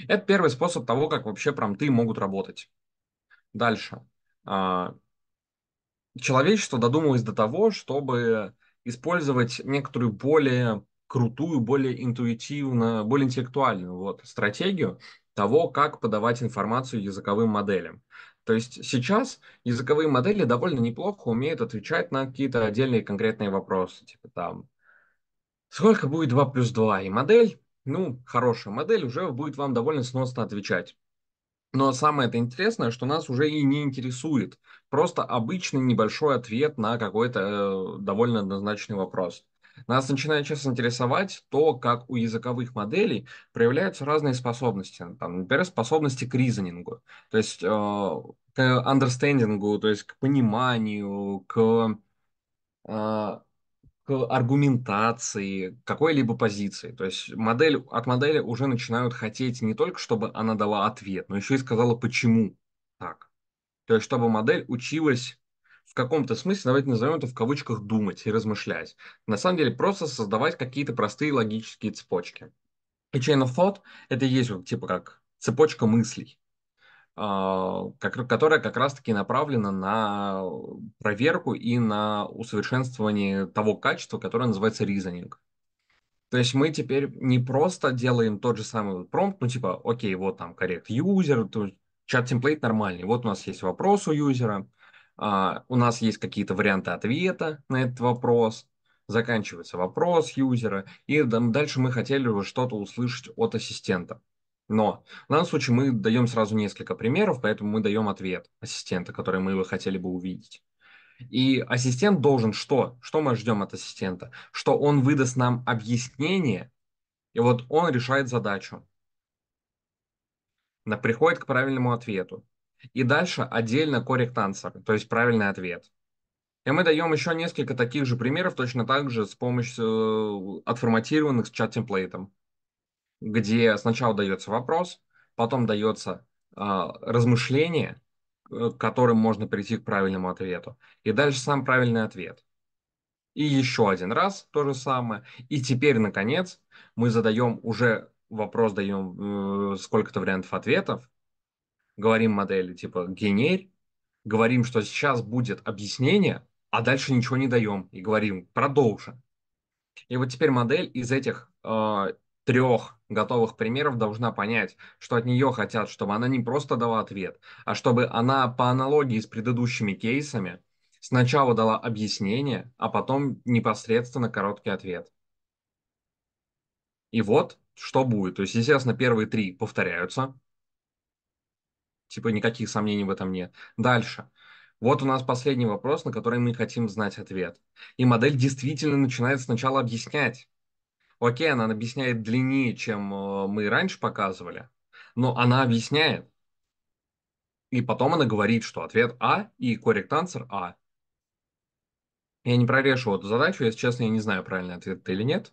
Это первый способ того, как вообще промты могут работать. Дальше. А, человечество додумалось до того, чтобы использовать некоторую более крутую, более интуитивную, более интеллектуальную вот, стратегию того, как подавать информацию языковым моделям. То есть сейчас языковые модели довольно неплохо умеют отвечать на какие-то отдельные конкретные вопросы, типа там, сколько будет 2 плюс 2? И модель, ну, хорошая модель, уже будет вам довольно сносно отвечать. Но самое это интересное, что нас уже и не интересует. Просто обычный небольшой ответ на какой-то э, довольно однозначный вопрос. Нас начинает сейчас интересовать то, как у языковых моделей проявляются разные способности. Там, например, способности к ризонингу, то есть э, к understanding, то есть к пониманию, к э, аргументации какой-либо позиции. То есть модель, от модели уже начинают хотеть не только, чтобы она дала ответ, но еще и сказала, почему так. То есть чтобы модель училась в каком-то смысле, давайте назовем это в кавычках, думать и размышлять. На самом деле просто создавать какие-то простые логические цепочки. И chain of thought – это есть вот типа как цепочка мыслей. А, которая как раз-таки направлена на э, проверку и на усовершенствование того качества, которое называется ризонинг. То есть мы теперь не просто делаем тот же самый промпт, ну типа, окей, вот там коррект юзер, чат-темплейт нормальный, вот у нас есть вопрос у юзера, а, у нас есть какие-то варианты ответа на этот вопрос, заканчивается вопрос юзера, и дальше мы хотели бы что-то услышать от ассистента. Но в данном случае мы даем сразу несколько примеров, поэтому мы даем ответ ассистента, который мы бы хотели бы увидеть. И ассистент должен что? Что мы ждем от ассистента? Что он выдаст нам объяснение, и вот он решает задачу. Приходит к правильному ответу. И дальше отдельно correct answer, то есть правильный ответ. И мы даем еще несколько таких же примеров, точно так же с помощью э, отформатированных с чат-темплейтом где сначала дается вопрос, потом дается а, размышление, э, к которым можно прийти к правильному ответу. И дальше сам правильный ответ. И еще один раз то же самое. И теперь, наконец, мы задаем уже вопрос, даем э, сколько-то вариантов ответов, говорим модели типа генерь, говорим, что сейчас будет объяснение, а дальше ничего не даем и говорим продолжим. И вот теперь модель из этих э, трех готовых примеров должна понять, что от нее хотят, чтобы она не просто дала ответ, а чтобы она по аналогии с предыдущими кейсами сначала дала объяснение, а потом непосредственно короткий ответ. И вот что будет. То есть, естественно, первые три повторяются. Типа никаких сомнений в этом нет. Дальше. Вот у нас последний вопрос, на который мы хотим знать ответ. И модель действительно начинает сначала объяснять, Окей, она объясняет длиннее, чем э, мы раньше показывали, но она объясняет. И потом она говорит, что ответ А и correct answer А. Я не прорешу эту задачу, если честно, я не знаю, правильный ответ или нет.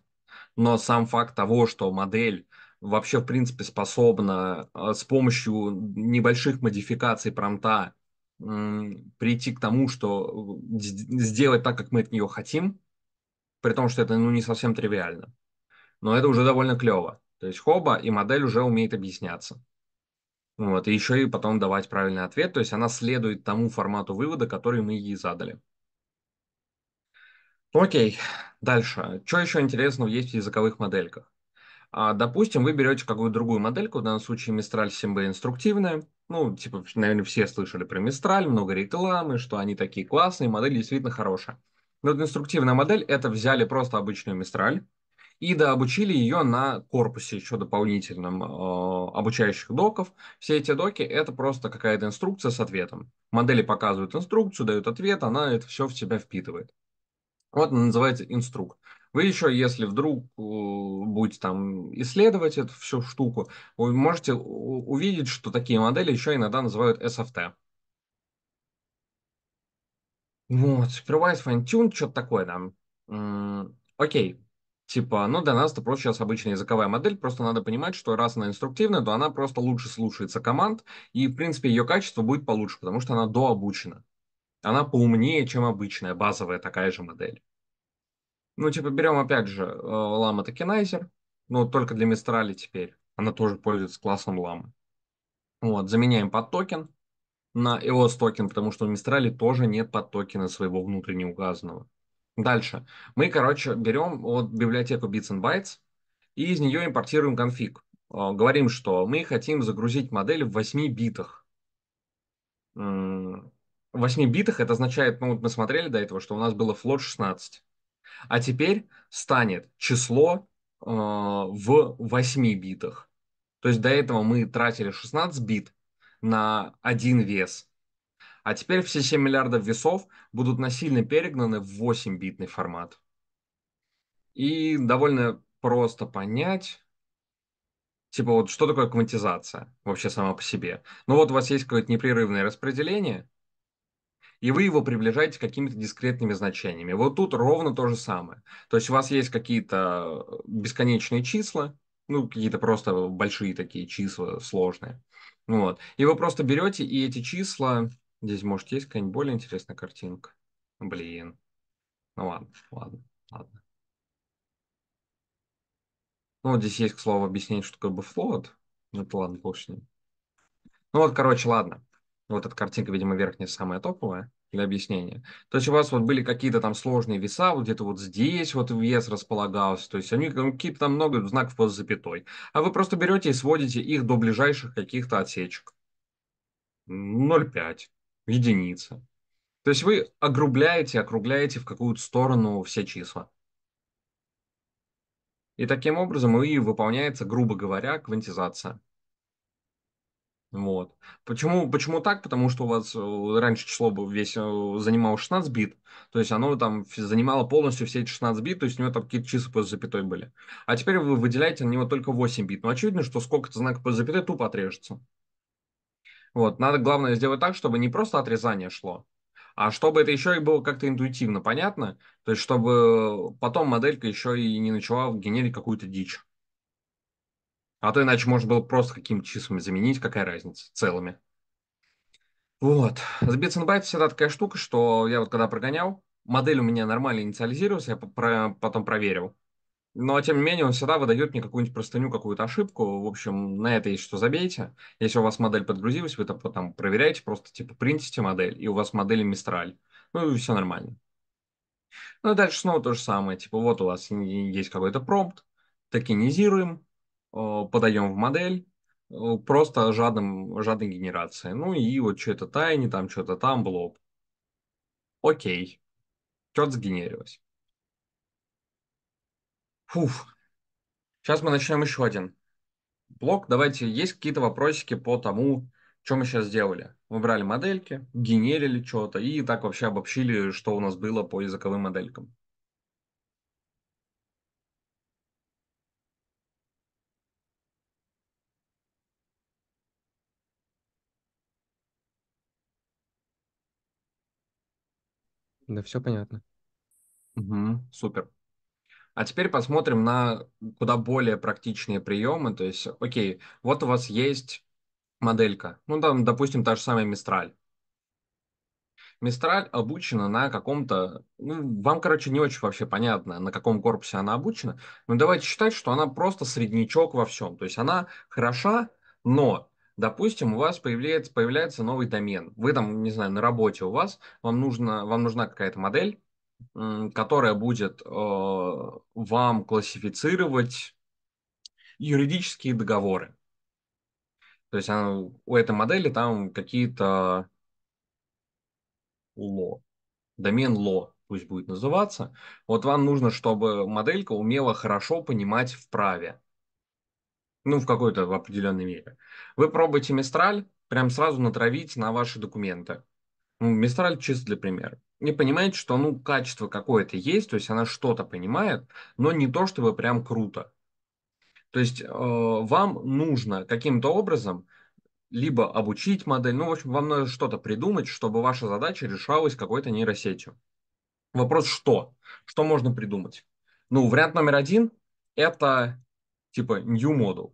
Но сам факт того, что модель вообще, в принципе, способна э, с помощью небольших модификаций промта прийти к тому, что э, сделать так, как мы от нее хотим, при том, что это ну, не совсем тривиально но это уже довольно клево. То есть хоба и модель уже умеет объясняться. Вот, и еще и потом давать правильный ответ, то есть она следует тому формату вывода, который мы ей задали. Окей, дальше. Что еще интересного есть в языковых модельках? А, допустим, вы берете какую-то другую модельку, в данном случае Мистраль Симбе инструктивная. Ну, типа, наверное, все слышали про Мистраль, много рекламы, что они такие классные, модель действительно хорошая. Но вот инструктивная модель, это взяли просто обычную Мистраль, и дообучили ее на корпусе еще дополнительном а, обучающих доков. Все эти доки — это просто какая-то инструкция с ответом. Модели показывают инструкцию, дают ответ, она это все в себя впитывает. Вот она называется инструкт. Вы еще, если вдруг будете там исследовать эту всю штуку, вы можете увидеть, что такие модели еще иногда называют SFT. Вот, Supervised Fine Tune, что-то такое там. Окей, Типа, ну, для нас это просто сейчас обычная языковая модель, просто надо понимать, что раз она инструктивная, то она просто лучше слушается команд, и, в принципе, ее качество будет получше, потому что она дообучена. Она поумнее, чем обычная, базовая такая же модель. Ну, типа, берем, опять же, лама токенайзер, но только для Мистрали теперь. Она тоже пользуется классом ламы, Вот, заменяем под токен на EOS токен, потому что у Мистрали тоже нет под токена своего внутренне указанного. Дальше. Мы, короче, берем вот библиотеку Bits and Bytes и из нее импортируем конфиг. А, говорим, что мы хотим загрузить модель в 8 битах. 8 битах это означает, ну, вот мы смотрели до этого, что у нас было флот 16. А теперь станет число э, в 8 битах. То есть до этого мы тратили 16 бит на один вес, а теперь все 7 миллиардов весов будут насильно перегнаны в 8-битный формат. И довольно просто понять, типа вот что такое квантизация вообще сама по себе. Ну вот у вас есть какое-то непрерывное распределение, и вы его приближаете какими-то дискретными значениями. Вот тут ровно то же самое. То есть у вас есть какие-то бесконечные числа, ну, какие-то просто большие такие числа сложные. Вот. И вы просто берете и эти числа Здесь, может, есть какая-нибудь более интересная картинка? Блин. Ну ладно, ладно, ладно. Ну, вот здесь есть, к слову, объяснение, что такое бэфлоуд. Ну, это ладно, больше не. Ну вот, короче, ладно. Вот эта картинка, видимо, верхняя самая топовая для объяснения. То есть у вас вот были какие-то там сложные веса, вот где-то вот здесь вот вес располагался, то есть они ну, какие-то там много знаков после запятой. А вы просто берете и сводите их до ближайших каких-то отсечек. 0,5 в единица. То есть вы огрубляете, округляете в какую-то сторону все числа. И таким образом и выполняется, грубо говоря, квантизация. Вот. Почему, почему так? Потому что у вас э, раньше число весь э, занимало 16 бит, то есть оно там занимало полностью все эти 16 бит, то есть у него там какие-то числа по запятой были. А теперь вы выделяете на него только 8 бит. Ну, очевидно, что сколько-то знаков по запятой тупо отрежется. Вот, надо главное сделать так, чтобы не просто отрезание шло, а чтобы это еще и было как-то интуитивно понятно, то есть чтобы э, потом моделька еще и не начала генерить какую-то дичь. А то иначе можно было просто каким то числами заменить, какая разница, целыми. Вот. С bits and bytes всегда такая штука, что я вот когда прогонял, модель у меня нормально инициализировалась, я потом проверил но а тем не менее он всегда выдает мне какую-нибудь простыню, какую-то ошибку. В общем, на это есть что забейте. Если у вас модель подгрузилась, вы это потом проверяете, просто типа принтите модель, и у вас модель Мистраль. Ну и все нормально. Ну и дальше снова то же самое. Типа вот у вас есть какой-то промпт, токенизируем, э, подаем в модель, э, просто жадным, жадной генерации. Ну и вот что-то тайне, там что-то там, блок. Окей. Что-то сгенерилось. Фуф. Сейчас мы начнем еще один блок. Давайте, есть какие-то вопросики по тому, что мы сейчас сделали? Мы брали модельки, генерили что-то и так вообще обобщили, что у нас было по языковым моделькам. Да, все понятно. Угу, супер. А теперь посмотрим на куда более практичные приемы. То есть, окей, вот у вас есть моделька. Ну, там, допустим, та же самая Мистраль. Мистраль обучена на каком-то... Ну, вам, короче, не очень вообще понятно, на каком корпусе она обучена. Но давайте считать, что она просто среднячок во всем. То есть она хороша, но Допустим, у вас появляется, появляется новый домен. Вы там, не знаю, на работе у вас, вам, нужно, вам нужна какая-то модель, которая будет а, вам классифицировать юридические договоры. То есть она, у этой модели там какие-то ло, домен ло пусть будет называться. Вот вам нужно, чтобы моделька умела хорошо понимать в праве. Ну, в какой-то в определенной мере. Вы пробуете Мистраль, прям сразу натравить на ваши документы. Ну, мистраль чисто для примера не понимает, что ну качество какое-то есть, то есть она что-то понимает, но не то, чтобы прям круто. То есть э, вам нужно каким-то образом либо обучить модель, ну, в общем, вам надо что-то придумать, чтобы ваша задача решалась какой-то нейросетью. Вопрос что? Что можно придумать? Ну, вариант номер один – это типа new model.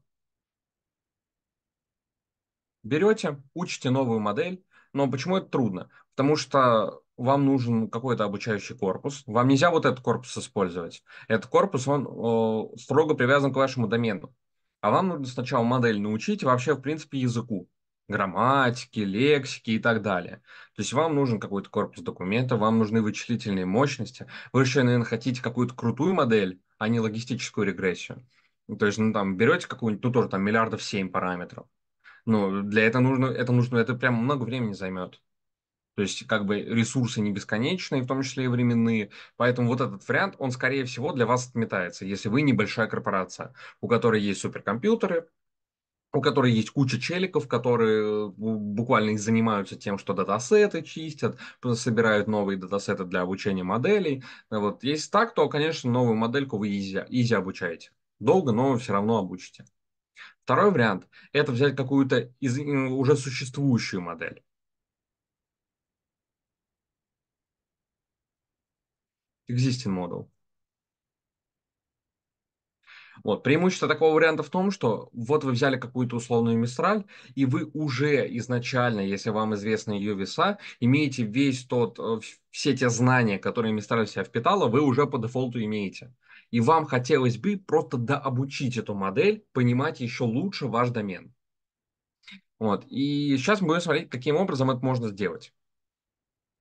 Берете, учите новую модель, но почему это трудно? Потому что вам нужен какой-то обучающий корпус. Вам нельзя вот этот корпус использовать. Этот корпус, он э, строго привязан к вашему домену. А вам нужно сначала модель научить вообще, в принципе, языку. Грамматики, лексики и так далее. То есть вам нужен какой-то корпус документов, вам нужны вычислительные мощности. Вы еще, наверное, хотите какую-то крутую модель, а не логистическую регрессию. То есть, ну, там, берете какую-нибудь, ну, тоже там миллиардов семь параметров. Ну, для этого нужно, это нужно, это прям много времени займет. То есть как бы ресурсы не бесконечные, в том числе и временные. Поэтому вот этот вариант, он скорее всего для вас отметается, если вы небольшая корпорация, у которой есть суперкомпьютеры, у которой есть куча челиков, которые э, буквально занимаются тем, что датасеты чистят, собирают новые датасеты для обучения моделей. Вот. Если так, то, конечно, новую модельку вы изи, изи обучаете. Долго, но все равно обучите. Второй вариант – это взять какую-то из, э, уже существующую модель. existing model. Вот. Преимущество такого варианта в том, что вот вы взяли какую-то условную мистраль, и вы уже изначально, если вам известны ее веса, имеете весь тот, э, все те знания, которые мистраль в себя впитала, вы уже по дефолту имеете. И вам хотелось бы просто дообучить эту модель, понимать еще лучше ваш домен. Вот. И сейчас мы будем смотреть, каким образом это можно сделать.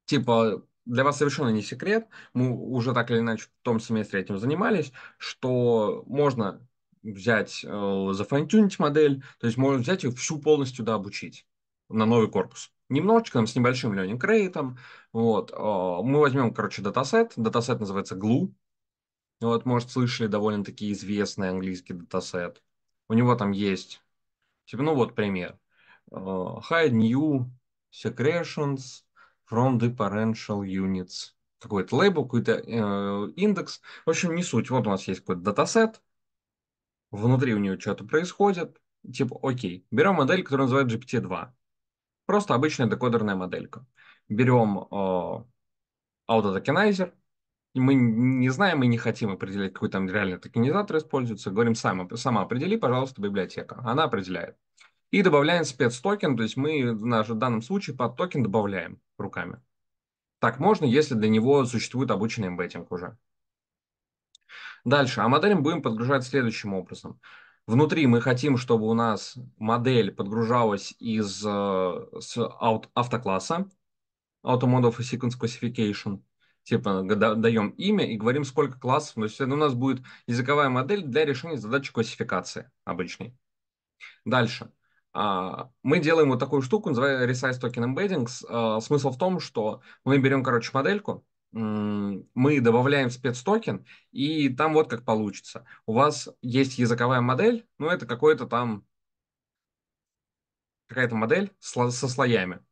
Типа, для вас совершенно не секрет, мы уже так или иначе в том семестре этим занимались, что можно взять, э, зафантюнить модель, то есть можно взять ее всю полностью дообучить на новый корпус. Немножечко, там, с небольшим learning rate. Вот. Э, мы возьмем, короче, датасет. Датасет называется Glue. Вот, может, слышали довольно-таки известный английский датасет. У него там есть, типа, ну вот пример. А, High New Secretions, from the parental units. Какой-то лейбл, какой-то э, индекс. В общем, не суть. Вот у нас есть какой-то датасет. Внутри у него что-то происходит. Типа, окей, берем модель, которую называется GPT-2. Просто обычная декодерная моделька. Берем э, аутотокенайзер, мы не знаем и не хотим определять, какой там реальный токенизатор используется. Говорим, сама, сама определи, пожалуйста, библиотека. Она определяет. И добавляем спецтокен, то есть мы в нашем данном случае под токен добавляем руками. Так можно, если для него существует обученный эмбеттинг уже. Дальше. А модель мы будем подгружать следующим образом. Внутри мы хотим, чтобы у нас модель подгружалась из э, с аут, автокласса, Automodel for Sequence Classification. Типа даем имя и говорим, сколько классов. То есть у нас будет языковая модель для решения задачи классификации обычной. Дальше. А, мы делаем вот такую штуку, называем Resize Token Embeddings. А, смысл в том, что мы берем, короче, модельку, мы добавляем спецтокен, и там вот как получится. У вас есть языковая модель, но ну, это какой-то там какая-то модель со слоями.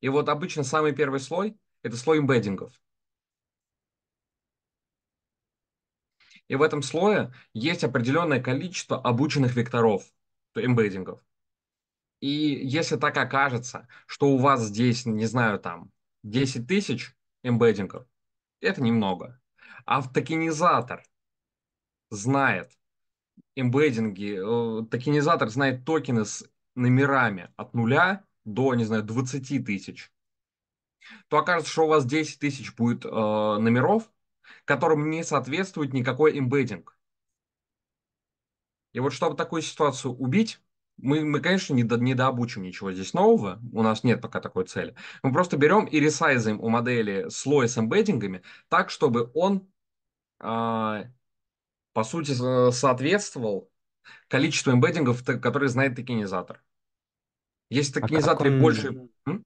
И вот обычно самый первый слой – это слой имбеддингов. И в этом слое есть определенное количество обученных векторов – эмбеддингов. И если так окажется, что у вас здесь, не знаю, там 10 тысяч эмбеддингов, это немного. А в токенизатор знает эмбеддинги, э, токенизатор знает токены с номерами от нуля до, не знаю, 20 тысяч, то окажется, что у вас 10 тысяч будет э, номеров, которым не соответствует никакой эмбеддинг. И вот чтобы такую ситуацию убить, мы, мы конечно, не, до, не дообучим ничего здесь нового, у нас нет пока такой цели. Мы просто берем и ресайзим у модели слой с эмбеддингами так, чтобы он, э, по сути, соответствовал количеству эмбеддингов, которые знает токенизатор. Если а а токенизаторы а он... больше... М?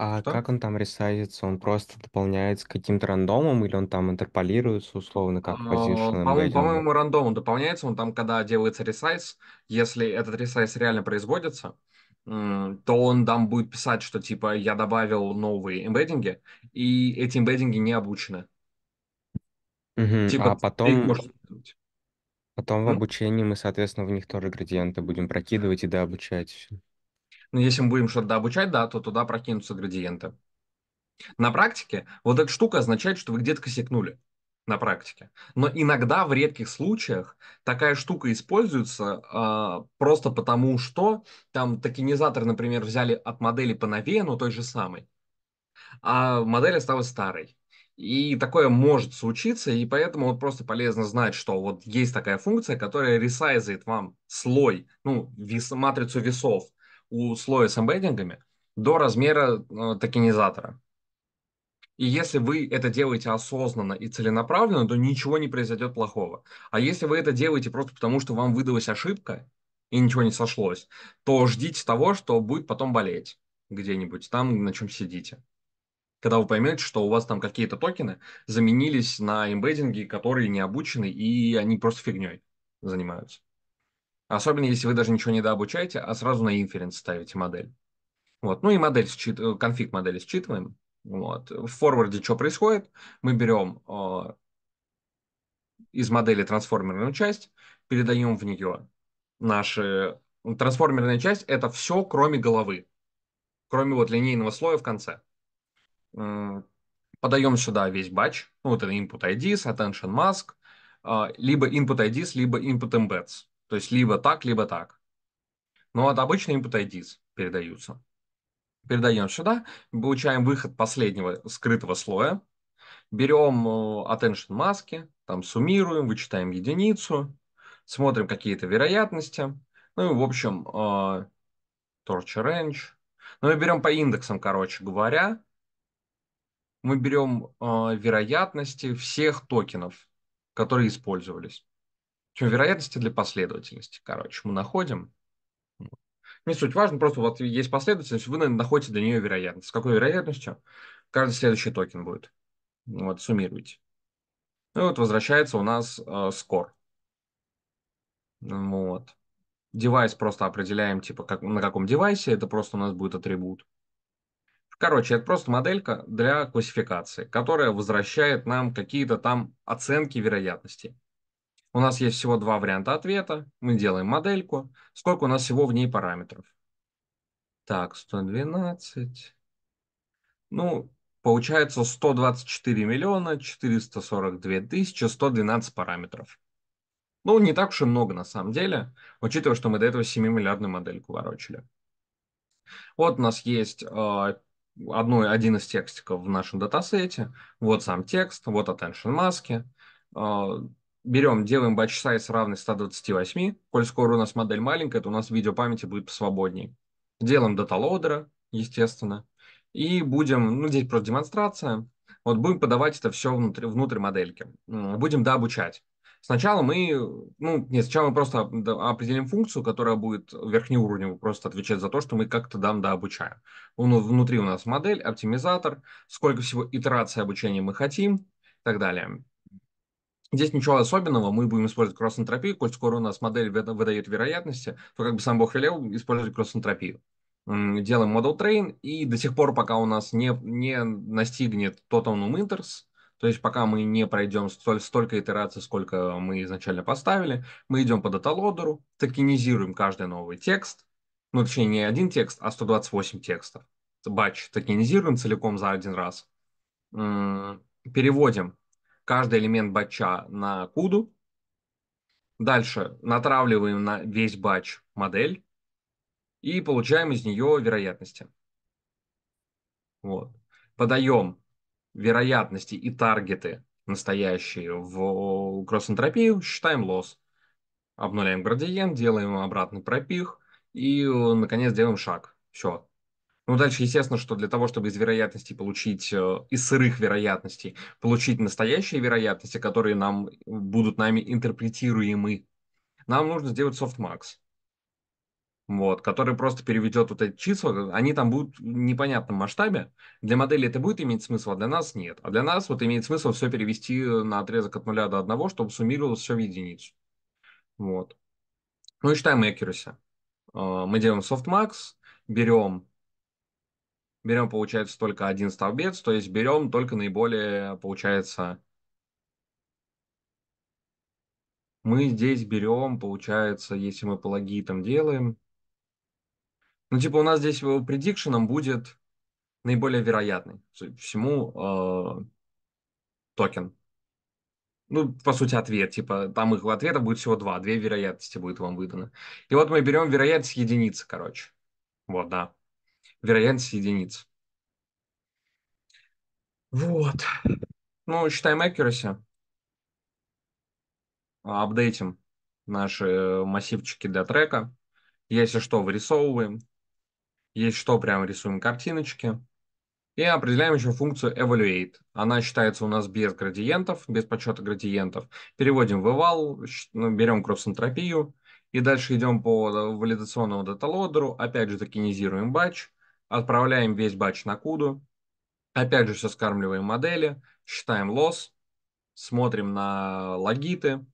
А Что? как он там ресайзится? Он просто дополняется каким-то рандомом или он там интерполируется условно как Но, а, позиционным По-моему, рандомом дополняется. Он там, когда делается ресайз, если этот ресайз реально производится, то он там будет писать, что типа я добавил новые эмбеддинги, и эти эмбеддинги не обучены. Мгм. Типа А потом, можешь... потом в обучении мы, соответственно, в них тоже градиенты будем прокидывать и дообучать. всё. Но ну, если мы будем что-то обучать, да, то туда прокинутся градиенты. На практике вот эта штука означает, что вы где-то косякнули на практике. Но иногда в редких случаях такая штука используется э, просто потому, что там токенизатор, например, взяли от модели поновее, но той же самой, а модель осталась старой. И такое может случиться, и поэтому вот просто полезно знать, что вот есть такая функция, которая ресайзит вам слой, ну, вес, матрицу весов у слоя с эмбеддингами до размера э, токенизатора. И если вы это делаете осознанно и целенаправленно, то ничего не произойдет плохого. А если вы это делаете просто потому, что вам выдалась ошибка и ничего не сошлось, то ждите того, что будет потом болеть где-нибудь там, на чем сидите когда вы поймете, что у вас там какие-то токены заменились на эмбеддинги, которые не обучены, и они просто фигней занимаются. Особенно, если вы даже ничего не дообучаете, а сразу на инференс ставите модель. Вот. Ну и модель, счит... Э, конфиг модели считываем. Вот. В форварде что происходит? Мы берем э, из модели трансформерную часть, передаем в нее наши... Трансформерная часть — это все, кроме головы, кроме вот линейного слоя в конце. Э, подаем сюда весь батч, ну, вот это input IDs, attention mask, э, либо input IDs, либо input embeds. То есть либо так, либо так. Но ну, вот обычно input IDs передаются. Передаем сюда, получаем выход последнего скрытого слоя. Берем э, attention маски, там суммируем, вычитаем единицу, смотрим какие-то вероятности. Ну и, в общем, э, torture range. Ну и берем по индексам, короче говоря. Мы берем э, вероятности всех токенов, которые использовались чем вероятности для последовательности, короче, мы находим. Не суть важно, просто вот есть последовательность, вы находите для нее вероятность. С какой вероятностью каждый следующий токен будет. Вот, суммируйте. Ну вот возвращается у нас э, score. Вот. Девайс просто определяем, типа, как, на каком девайсе, это просто у нас будет атрибут. Короче, это просто моделька для классификации, которая возвращает нам какие-то там оценки вероятности. У нас есть всего два варианта ответа. Мы делаем модельку. Сколько у нас всего в ней параметров? Так, 112. Ну, получается 124 миллиона 442 тысячи 112 параметров. Ну, не так уж и много на самом деле, учитывая, что мы до этого 7-миллиардную модельку ворочили. Вот у нас есть э, одно, один из текстиков в нашем датасете. Вот сам текст, вот attention маски. А, берем, делаем batch size равный 128, коль скоро у нас модель маленькая, то у нас видео памяти будет посвободнее. Делаем даталоудера, естественно, и будем, ну, здесь просто демонстрация, вот будем подавать это все внутри, внутрь модельки, будем дообучать. Сначала мы, ну, нет, сначала мы просто определим функцию, которая будет верхнеуровневую, просто отвечать за то, что мы как-то дам дообучаем. Ну, внутри у нас модель, оптимизатор, сколько всего итераций обучения мы хотим и так далее. Здесь ничего особенного, мы будем использовать кросс-энтропию, коль скоро у нас модель выдает вероятности, то как бы сам Бог велел использовать кросс-энтропию. Делаем model train, и до сих пор, пока у нас не, не настигнет total num inters, то есть пока мы не пройдем столь, столько итераций, сколько мы изначально поставили, мы идем по даталодеру, токенизируем каждый новый текст, ну точнее не один текст, а 128 текстов. Батч токенизируем целиком за один раз. Переводим каждый элемент батча на куду. Дальше натравливаем на весь батч модель и получаем из нее вероятности. Вот. Подаем вероятности и таргеты настоящие в кросс-энтропию, считаем лосс. Обнуляем градиент, делаем обратный пропих и, наконец, делаем шаг. Все, ну, дальше, естественно, что для того, чтобы из вероятностей получить, э, из сырых вероятностей, получить настоящие вероятности, которые нам э, будут нами интерпретируемы, нам нужно сделать softmax, вот, который просто переведет вот эти числа, они там будут в непонятном масштабе. Для модели это будет иметь смысл, а для нас нет. А для нас вот имеет смысл все перевести э, на отрезок от нуля до одного, чтобы суммировалось все в единицу. Вот. Ну и считаем accuracy. Мы делаем softmax, берем берем, получается, только один столбец, то есть берем только наиболее, получается, мы здесь берем, получается, если мы по логитам делаем, ну, типа у нас здесь предикшеном будет наиболее вероятный всему э, токен. Ну, по сути, ответ. Типа, там их ответа будет всего два. Две вероятности будет вам выдано. И вот мы берем вероятность единицы, короче. Вот, да вероятность единиц. Вот. Ну, считаем accuracy. Апдейтим наши э, массивчики для трека. Если что, вырисовываем. Если что, прям рисуем картиночки. И определяем еще функцию evaluate. Она считается у нас без градиентов, без подсчета градиентов. Переводим в eval, ну, берем кросс-энтропию. И дальше идем по э, валидационному даталодеру. Опять же, токенизируем батч отправляем весь батч на куду, опять же все скармливаем модели, считаем лосс, смотрим на логиты,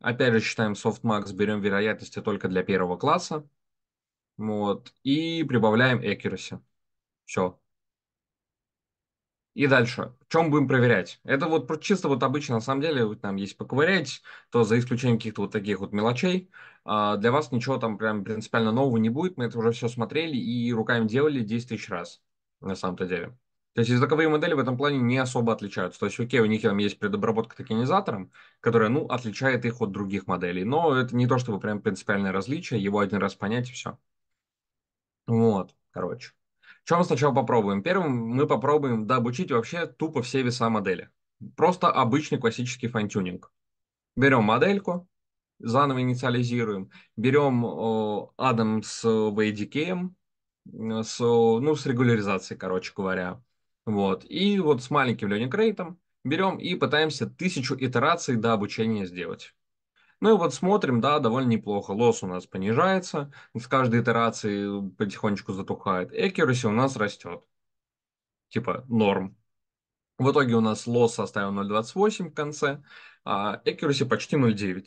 опять же считаем softmax, берем вероятности только для первого класса, вот, и прибавляем accuracy. Все. И дальше. В чем будем проверять? Это вот чисто вот обычно, на самом деле, вот там, если поковырять, то за исключением каких-то вот таких вот мелочей, а, для вас ничего там прям принципиально нового не будет, мы это уже все смотрели и руками делали 10 тысяч раз на самом-то деле. То есть языковые модели в этом плане не особо отличаются. То есть, окей, у них там есть предобработка токенизатором, которая, ну, отличает их от других моделей. Но это не то, чтобы прям принципиальное различие, его один раз понять и все. Вот, короче. Чем мы сначала попробуем? Первым мы попробуем дообучить вообще тупо все веса модели. Просто обычный классический фантюнинг. Берем модельку, заново инициализируем. Берем Adam с VDK, с, ну, с регуляризацией, короче говоря. Вот. И вот с маленьким learning rate берем и пытаемся тысячу итераций до обучения сделать. Ну и вот смотрим, да, довольно неплохо. Лосс у нас понижается, с каждой итерации потихонечку затухает. Accuracy у нас растет. Типа норм. В итоге у нас лосс составил 0.28 в конце, а accuracy почти 0.9.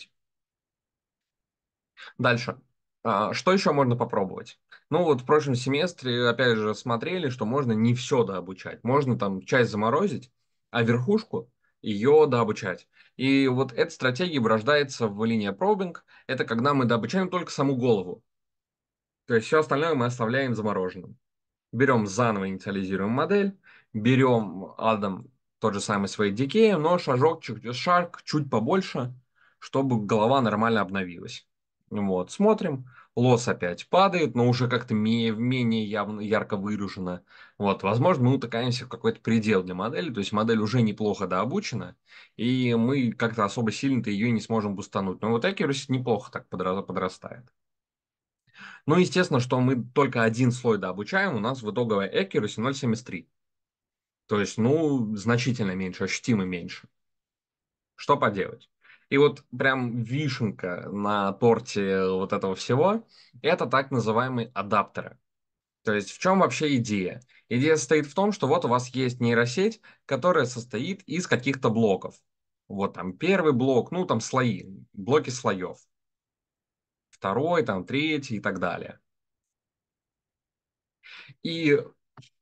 Дальше. А, что еще можно попробовать? Ну вот в прошлом семестре, опять же, смотрели, что можно не все дообучать. Можно там часть заморозить, а верхушку ее дообучать. И вот эта стратегия рождается в линии пробинг. Это когда мы дообучаем только саму голову. То есть все остальное мы оставляем замороженным. Берем заново инициализируем модель, берем Адам тот же самый свой дикей, но шажок, шаг чуть побольше, чтобы голова нормально обновилась. Вот, смотрим. Лос опять падает, но уже как-то менее, менее явно, ярко выражено. Вот, возможно, мы утыкаемся в какой-то предел для модели, то есть модель уже неплохо дообучена, и мы как-то особо сильно-то ее не сможем бустануть. Но вот accuracy неплохо так подрастает. Ну, естественно, что мы только один слой дообучаем, у нас в итоговой accuracy 0.73. То есть, ну, значительно меньше, ощутимо меньше. Что поделать? И вот прям вишенка на торте вот этого всего – это так называемые адаптеры. То есть в чем вообще идея? Идея состоит в том, что вот у вас есть нейросеть, которая состоит из каких-то блоков. Вот там первый блок, ну там слои, блоки слоев. Второй, там третий и так далее. И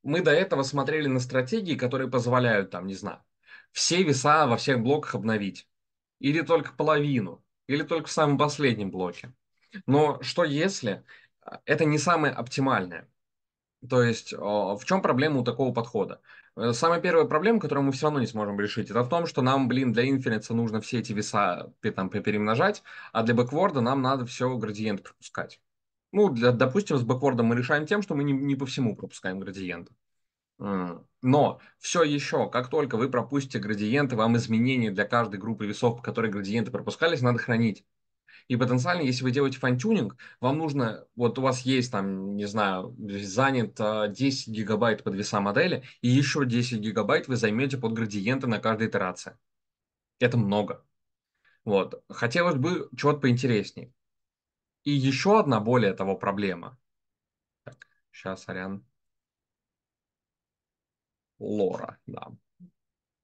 мы до этого смотрели на стратегии, которые позволяют там, не знаю, все веса во всех блоках обновить или только половину, или только в самом последнем блоке. Но что если э, это не самое оптимальное? То есть э, в чем проблема у такого подхода? Э, самая первая проблема, которую мы все равно не сможем решить, это в том, что нам, блин, для инфинитса нужно все эти веса там, перемножать, а для бэкворда нам надо все градиент пропускать. Ну, для, допустим, с бэквордом мы решаем тем, что мы не, не по всему пропускаем градиенты. Но все еще, как только вы пропустите градиенты, вам изменения для каждой группы весов, по которой градиенты пропускались, надо хранить. И потенциально, если вы делаете фантюнинг, вам нужно, вот у вас есть там, не знаю, занято 10 а, гигабайт под веса модели, и еще 10 гигабайт вы займете под градиенты на каждой итерации. Это много. Вот. Хотелось бы чего-то поинтереснее. И еще одна более того проблема. Так, сейчас, Ариан лора, да.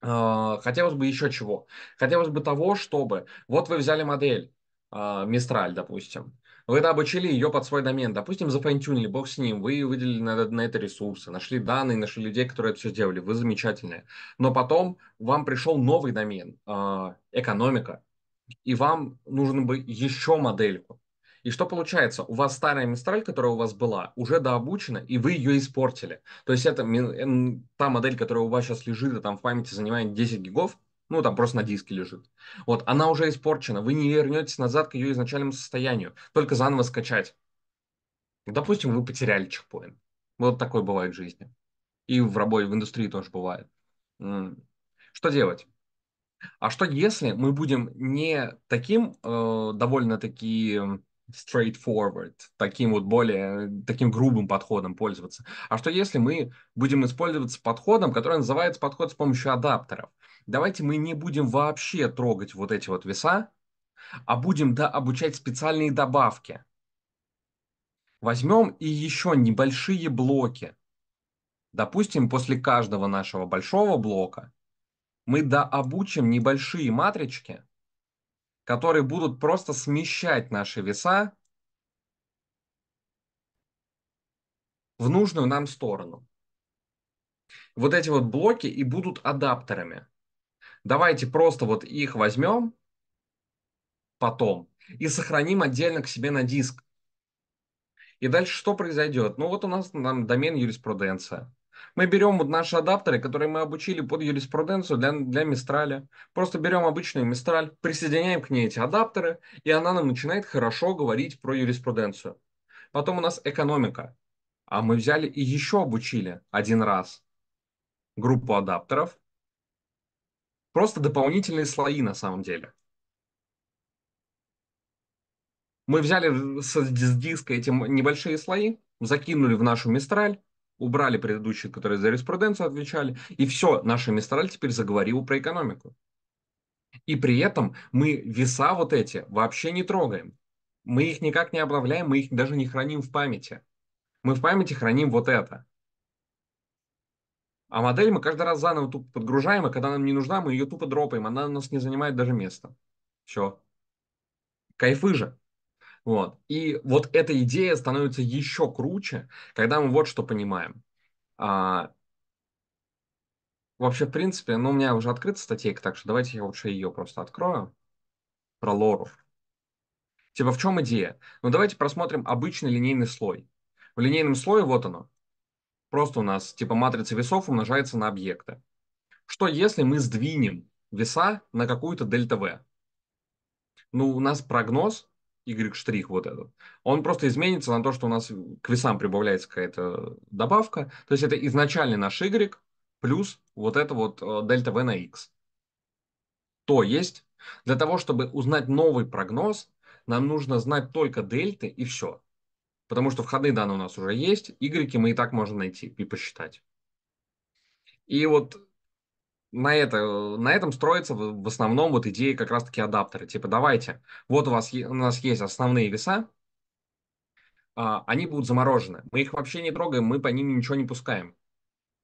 А, хотелось бы еще чего? Хотелось бы того, чтобы... Вот вы взяли модель а, Мистраль, допустим. Вы обучили ее под свой домен. Допустим, зафайнтюнили, бог с ним. Вы выделили на, на это ресурсы, нашли данные, нашли людей, которые это все сделали. Вы замечательные. Но потом вам пришел новый домен, а, экономика. И вам нужно бы еще модельку. И что получается? У вас старая Мистраль, которая у вас была, уже дообучена, и вы ее испортили. То есть это та модель, которая у вас сейчас лежит, и там в памяти занимает 10 гигов, ну, там просто на диске лежит. Вот, она уже испорчена. Вы не вернетесь назад к ее изначальному состоянию. Только заново скачать. Допустим, вы потеряли чекпоинт. Вот такое бывает в жизни. И в работе, в индустрии тоже бывает. Что делать? А что если мы будем не таким э, довольно-таки straightforward, таким вот более, таким грубым подходом пользоваться. А что если мы будем использоваться подходом, который называется подход с помощью адаптеров? Давайте мы не будем вообще трогать вот эти вот веса, а будем да, обучать специальные добавки. Возьмем и еще небольшие блоки. Допустим, после каждого нашего большого блока мы дообучим небольшие матрички – которые будут просто смещать наши веса в нужную нам сторону. Вот эти вот блоки и будут адаптерами. Давайте просто вот их возьмем потом и сохраним отдельно к себе на диск. И дальше что произойдет? Ну вот у нас там домен юриспруденция. Мы берем вот наши адаптеры, которые мы обучили под юриспруденцию для, для мистраля. Просто берем обычную мистраль, присоединяем к ней эти адаптеры, и она нам начинает хорошо говорить про юриспруденцию. Потом у нас экономика. А мы взяли и еще обучили один раз группу адаптеров. Просто дополнительные слои на самом деле. Мы взяли с диска эти небольшие слои, закинули в нашу мистраль, убрали предыдущие, которые за юриспруденцию отвечали, и все, наша Мистраль теперь заговорила про экономику. И при этом мы веса вот эти вообще не трогаем. Мы их никак не обновляем, мы их даже не храним в памяти. Мы в памяти храним вот это. А модель мы каждый раз заново тупо подгружаем, и когда нам не нужна, мы ее тупо дропаем. Она у нас не занимает даже места. Все. Кайфы же. Вот. И вот эта идея становится еще круче, когда мы вот что понимаем. А, вообще, в принципе, ну, у меня уже открыта статейка, так что давайте я лучше ее просто открою. Про Лору. Типа, в чем идея? Ну, давайте просмотрим обычный линейный слой. В линейном слое вот оно. Просто у нас, типа, матрица весов умножается на объекты. Что если мы сдвинем веса на какую-то дельта В? Ну, у нас прогноз Y штрих вот этот. Он просто изменится на то, что у нас к весам прибавляется какая-то добавка. То есть это изначальный наш Y плюс вот это вот э, дельта V на X. То есть для того, чтобы узнать новый прогноз, нам нужно знать только дельты и все. Потому что входные данные у нас уже есть, Y мы и так можем найти и посчитать. И вот на, это, на этом строится в, в основном вот идея как раз-таки адаптеры. Типа, давайте, вот у, вас, у нас есть основные веса, а, они будут заморожены. Мы их вообще не трогаем, мы по ним ничего не пускаем.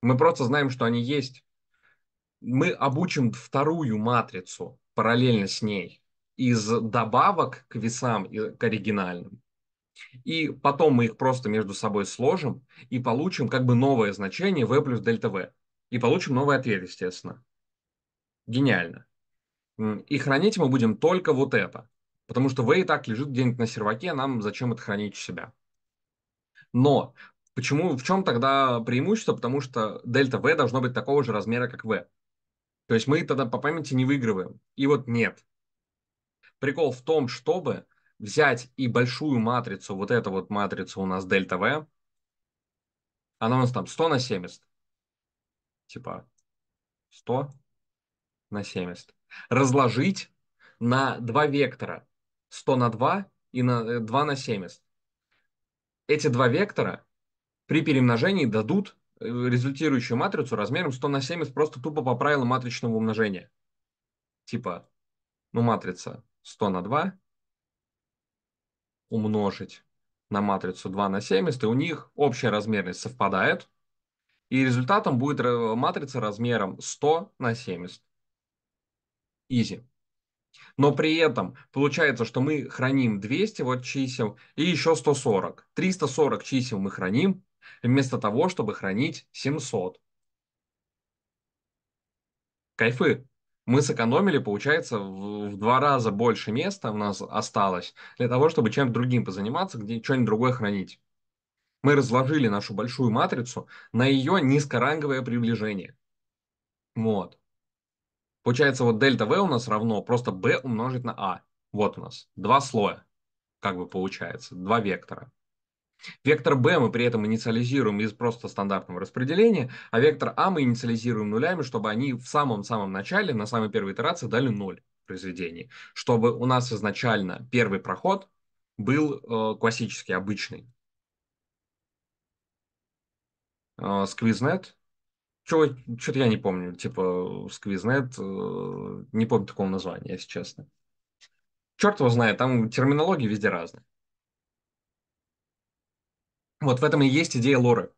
Мы просто знаем, что они есть. Мы обучим вторую матрицу параллельно с ней из добавок к весам, к оригинальным. И потом мы их просто между собой сложим и получим как бы новое значение v плюс дельта v и получим новый ответ, естественно. Гениально. И хранить мы будем только вот это, потому что V и так лежит где-нибудь на серваке, а нам зачем это хранить у себя. Но почему, в чем тогда преимущество? Потому что дельта V должно быть такого же размера, как V. То есть мы тогда по памяти не выигрываем. И вот нет. Прикол в том, чтобы взять и большую матрицу, вот эту вот матрицу у нас дельта V, она у нас там 100 на 70, типа 100 на 70, разложить на два вектора 100 на 2 и на 2 э, на 70. Эти два вектора при перемножении дадут э, результирующую матрицу размером 100 на 70 просто тупо по правилам матричного умножения. Типа, ну, матрица 100 на 2 умножить на матрицу 2 на 70, и у них общая размерность совпадает, и результатом будет матрица размером 100 на 70. Изи. Но при этом получается, что мы храним 200 вот чисел и еще 140. 340 чисел мы храним, вместо того, чтобы хранить 700. Кайфы. Мы сэкономили, получается, в, в два раза больше места у нас осталось для того, чтобы чем-то другим позаниматься, где что-нибудь другое хранить мы разложили нашу большую матрицу на ее низкоранговое приближение. Вот. Получается, вот дельта V у нас равно просто B умножить на A. Вот у нас два слоя, как бы получается, два вектора. Вектор B мы при этом инициализируем из просто стандартного распределения, а вектор А мы инициализируем нулями, чтобы они в самом-самом начале, на самой первой итерации дали ноль в произведении, чтобы у нас изначально первый проход был э, классический, обычный, А, сквизнет. Что-то я не помню, типа Сквизнет, э, не помню такого названия, если честно. Черт его знает, там терминологии везде разные. Вот в этом и есть идея лоры.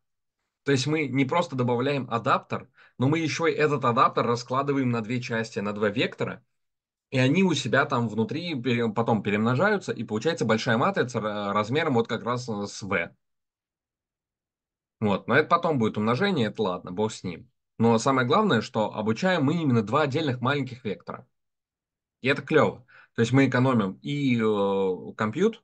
То есть мы не просто добавляем адаптер, но мы еще и этот адаптер раскладываем на две части, на два вектора, и они у себя там внутри потом перемножаются, и получается большая матрица размером вот как раз э, с V. Вот, но это потом будет умножение, это ладно, бог с ним. Но самое главное, что обучаем мы именно два отдельных маленьких вектора. И это клево. То есть мы экономим и э, компьют,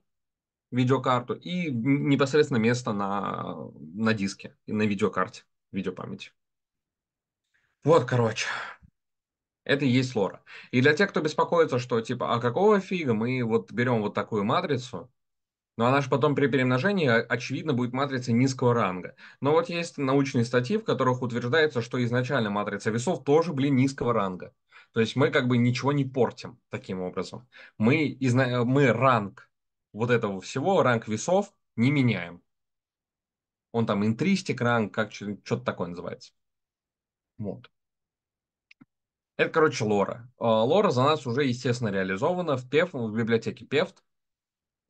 видеокарту, и непосредственно место на, на диске, на видеокарте, видеопамяти. Вот, короче. Это и есть лора. И для тех, кто беспокоится, что типа, а какого фига мы вот берем вот такую матрицу, но она же потом при перемножении, а, очевидно, будет матрица низкого ранга. Но вот есть научные статьи, в которых утверждается, что изначально матрица весов тоже, блин, низкого ранга. То есть мы как бы ничего не портим таким образом. Мы, изна... мы ранг вот этого всего, ранг весов не меняем. Он там интристик ранг, как что-то такое называется. Вот. Это, короче, лора. А, лора за нас уже, естественно, реализована в, ПЕФ в библиотеке ПЕФТ.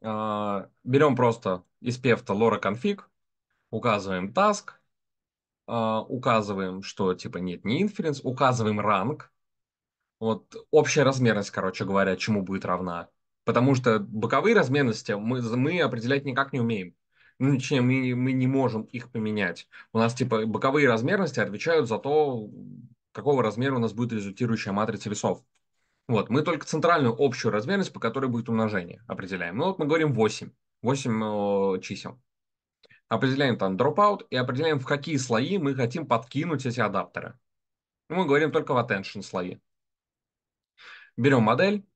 А, берем просто из пефта лора конфиг, указываем task, а, указываем, что типа нет не inference, указываем ранг, вот общая размерность, короче говоря, чему будет равна. Потому что боковые размерности мы, мы определять никак не умеем. Ну, точнее, мы, мы не можем их поменять. У нас типа боковые размерности отвечают за то, какого размера у нас будет результирующая матрица весов. Вот, мы только центральную общую размерность, по которой будет умножение, определяем. Ну вот мы говорим 8, 8 э, чисел. Определяем там dropout и определяем, в какие слои мы хотим подкинуть эти адаптеры. Ну, мы говорим только в attention слои. Берем модель,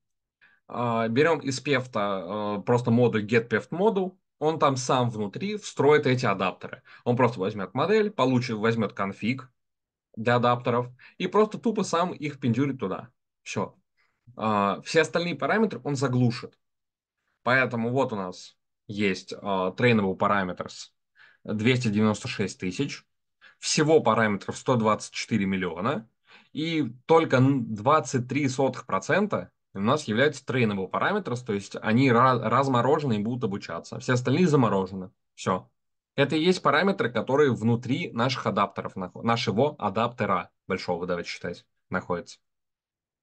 э, берем из PEFT э, просто модуль getPEFT модуль, он там сам внутри встроит эти адаптеры. Он просто возьмет модель, получит, возьмет конфиг для адаптеров и просто тупо сам их пиндюрит туда. Все, а, все остальные параметры он заглушит. Поэтому вот у нас есть а, trainable parameters 296 тысяч, всего параметров 124 миллиона, и только 23% у нас являются trainable parameters, то есть они разморожены и будут обучаться. А все остальные заморожены. Все. Это и есть параметры, которые внутри наших адаптеров, нашего адаптера большого, давайте считать, находятся.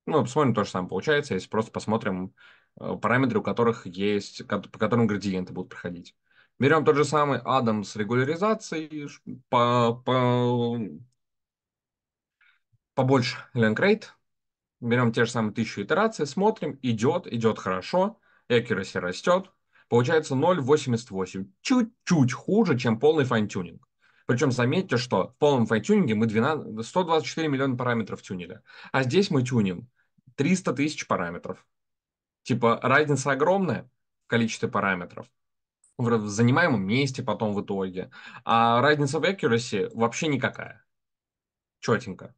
Ну, посмотрим то же самое получается, если просто посмотрим э, параметры, у которых есть, по которым градиенты будут проходить. Берем тот же самый Адам с регуляризацией, по, по, побольше length берем те же самые тысячи итераций, смотрим, идет, идет хорошо, accuracy растет, получается 0,88, чуть-чуть хуже, чем полный файн-тюнинг. Причем заметьте, что в полном файтюнинге мы 12, 124 миллиона параметров тюнили, а здесь мы тюним 300 тысяч параметров. Типа разница огромная в количестве параметров, в занимаемом месте потом в итоге, а разница в accuracy вообще никакая. Четенько.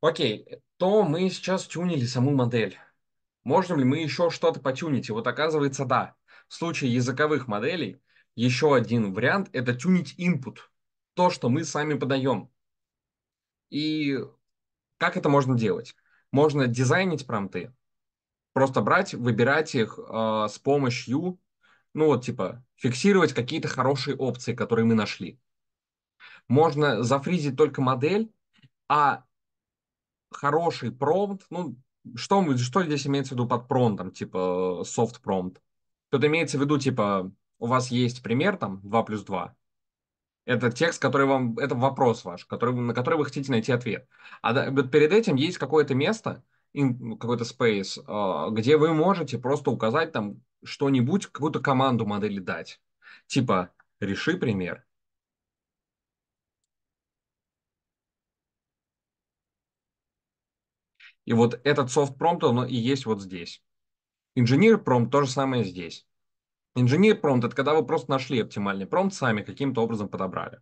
Окей, то мы сейчас тюнили саму модель. Можем ли мы еще что-то потюнить? И вот оказывается, да. В случае языковых моделей еще один вариант – это тюнить input, то, что мы сами подаем. И как это можно делать? Можно дизайнить промты, просто брать, выбирать их э, с помощью, ну вот типа, фиксировать какие-то хорошие опции, которые мы нашли. Можно зафризить только модель, а хороший промпт, ну, что, что здесь имеется в виду под промптом, типа э, soft prompt? Тут имеется в виду, типа, у вас есть пример, там, 2 плюс 2, это текст, который вам, это вопрос ваш, который, на который вы хотите найти ответ. А перед этим есть какое-то место, какой-то space, а, где вы можете просто указать там что-нибудь, какую-то команду модели дать. Типа, реши пример. И вот этот soft prompt, он и есть вот здесь. Инженер prompt то же самое здесь. Инженер промпт – это когда вы просто нашли оптимальный промпт, сами каким-то образом подобрали.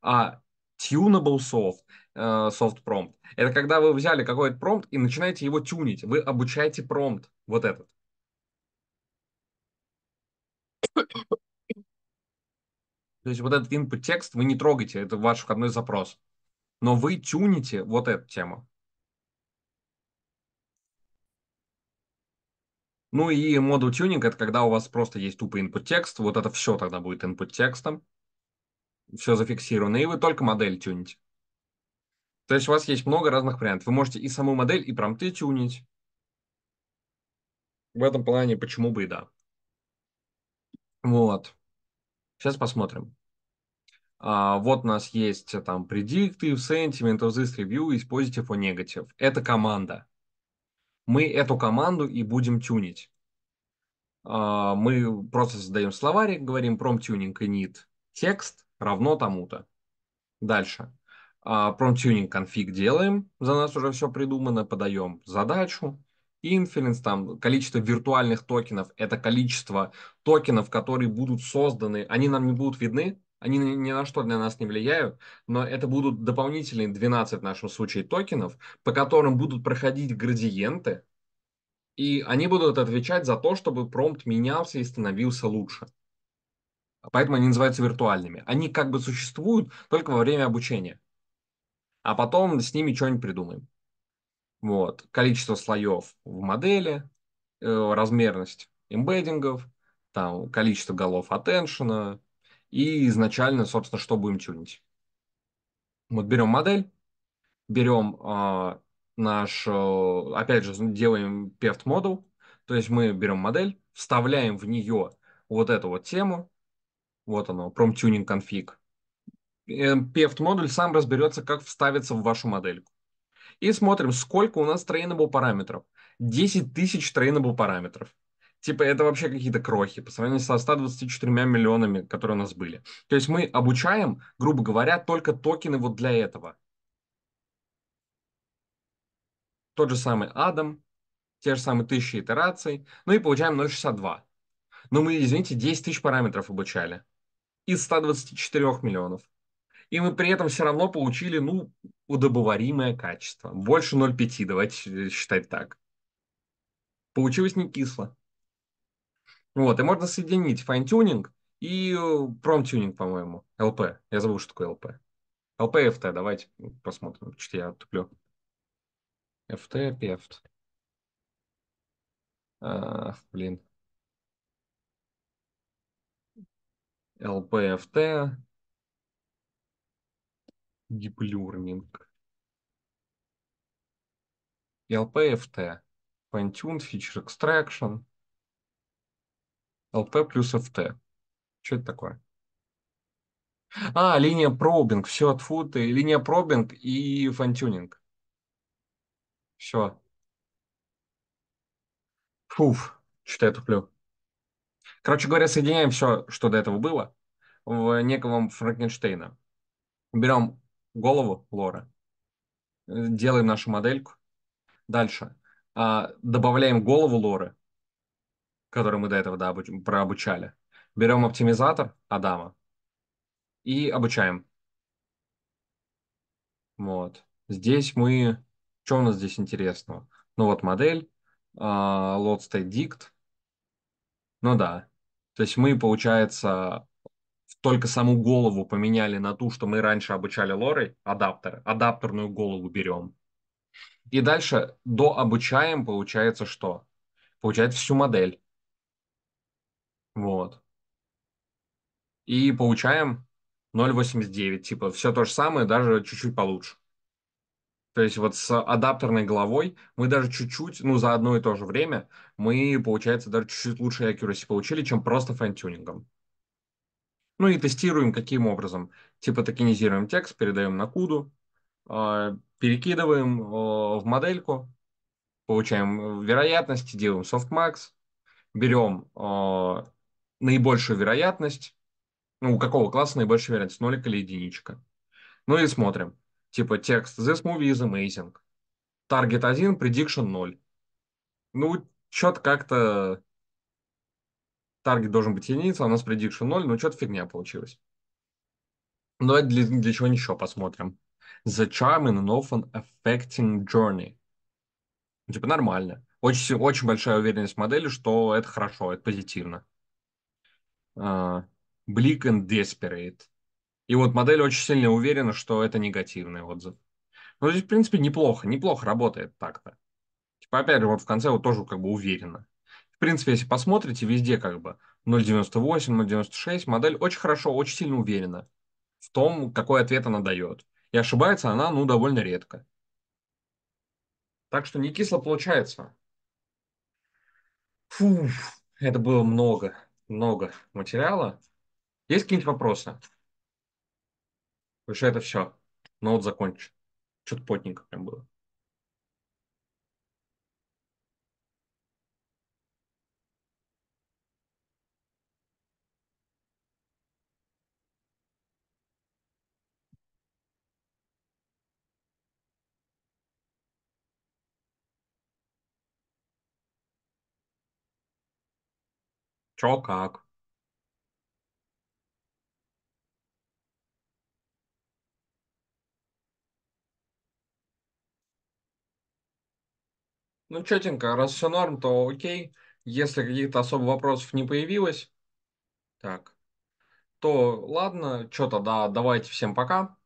А tunable soft, э, soft prompt – это когда вы взяли какой-то промпт и начинаете его тюнить. Вы обучаете промпт, вот этот. То есть вот этот input текст вы не трогаете, это ваш входной запрос. Но вы тюните вот эту тему. Ну и модуль тюнинг это когда у вас просто есть тупый input текст, вот это все тогда будет input текстом, все зафиксировано, и вы только модель тюните. То есть у вас есть много разных вариантов. Вы можете и саму модель, и промты тюнить. В этом плане почему бы и да. Вот. Сейчас посмотрим. А, вот у нас есть там predictive, sentiment, of this review, is positive or negative. Это команда мы эту команду и будем тюнить. А, мы просто создаем словарик, говорим промтюнинг и init текст равно тому-то. Дальше. А, промтюнинг конфиг делаем, за нас уже все придумано, подаем задачу, Inference, там количество виртуальных токенов, это количество токенов, которые будут созданы, они нам не будут видны, они ни на что для нас не влияют, но это будут дополнительные 12 в нашем случае токенов, по которым будут проходить градиенты, и они будут отвечать за то, чтобы промпт менялся и становился лучше. Поэтому они называются виртуальными. Они как бы существуют только во время обучения. А потом с ними что-нибудь придумаем. Вот. Количество слоев в модели, э, размерность эмбеддингов, там, количество голов аттеншена и изначально, собственно, что будем тюнить. Вот берем модель, берем э, наш, э, опять же, делаем peft model, то есть мы берем модель, вставляем в нее вот эту вот тему, вот оно, PromTuning config. PFT эм, модуль сам разберется, как вставится в вашу модельку. И смотрим, сколько у нас trainable параметров. 10 тысяч trainable параметров типа, это вообще какие-то крохи по сравнению со 124 миллионами, которые у нас были. То есть мы обучаем, грубо говоря, только токены вот для этого. Тот же самый Адам, те же самые тысячи итераций, ну и получаем 0,62. Но мы, извините, 10 тысяч параметров обучали из 124 миллионов. И мы при этом все равно получили, ну, удобоваримое качество. Больше 0,5, давайте считать так. Получилось не кисло. Вот, и можно соединить файн-тюнинг и э, пром-тюнинг, по-моему, ЛП. Я забыл, что такое ЛП. ЛП FT, давайте посмотрим, что я туплю. FT, PFT. А, блин. ЛП, FT. Deep Learning. ЛП, FT. Fine-tuned, Feature Extraction. LP плюс FT. Что это такое? А, линия пробинг, все от футы. Линия пробинг и фантюнинг. Все. Фуф, что-то я туплю. Короче говоря, соединяем все, что до этого было, в неком Франкенштейна. Берем голову Лора, делаем нашу модельку. Дальше а, добавляем голову Лоры который мы до этого да, обуч... прообучали. Берем оптимизатор Адама и обучаем. Вот. Здесь мы... Что у нас здесь интересного? Ну вот модель, э, state dict. Ну да. То есть мы, получается, только саму голову поменяли на ту, что мы раньше обучали лорой, адаптер, адаптерную голову берем. И дальше дообучаем, получается что? Получается всю модель. Вот. И получаем 0,89. Типа все то же самое, даже чуть-чуть получше. То есть вот с адаптерной головой мы даже чуть-чуть, ну, за одно и то же время, мы, получается, даже чуть-чуть лучше accuracy получили, чем просто фантюнингом. Ну и тестируем каким образом. Типа токенизируем текст, передаем на куду, а, перекидываем а, в модельку, получаем э, вероятности, делаем softmax, берем а, наибольшую вероятность, ну, у какого класса наибольшая вероятность, нолик или единичка. Ну и смотрим. Типа текст «This movie is amazing». Таргет 1, prediction 0. Ну, что-то как-то... Таргет должен быть единица, а у нас prediction 0, ну что-то фигня получилась. Но ну, это для, для чего ничего посмотрим. The charming and often affecting journey. Ну, типа нормально. Очень, очень большая уверенность в модели, что это хорошо, это позитивно. А, bleak and desperate. И вот модель очень сильно уверена, что это негативный отзыв. Но ну, здесь, в принципе, неплохо, неплохо работает так-то. Типа, опять же, вот в конце вот тоже как бы уверенно. В принципе, если посмотрите, везде как бы 0.98, 0.96, модель очень хорошо, очень сильно уверена в том, какой ответ она дает. И ошибается она, ну, довольно редко. Так что не кисло получается. Фу, это было много много материала. Есть какие-нибудь вопросы? Потому что это все. Ноут закончен. Что-то потненько прям было. Чё как? Ну, чётенько, раз все норм, то окей. Если каких-то особых вопросов не появилось, так, то ладно, что тогда, давайте всем пока.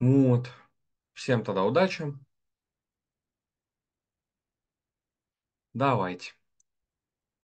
Вот. Всем тогда удачи. Давайте.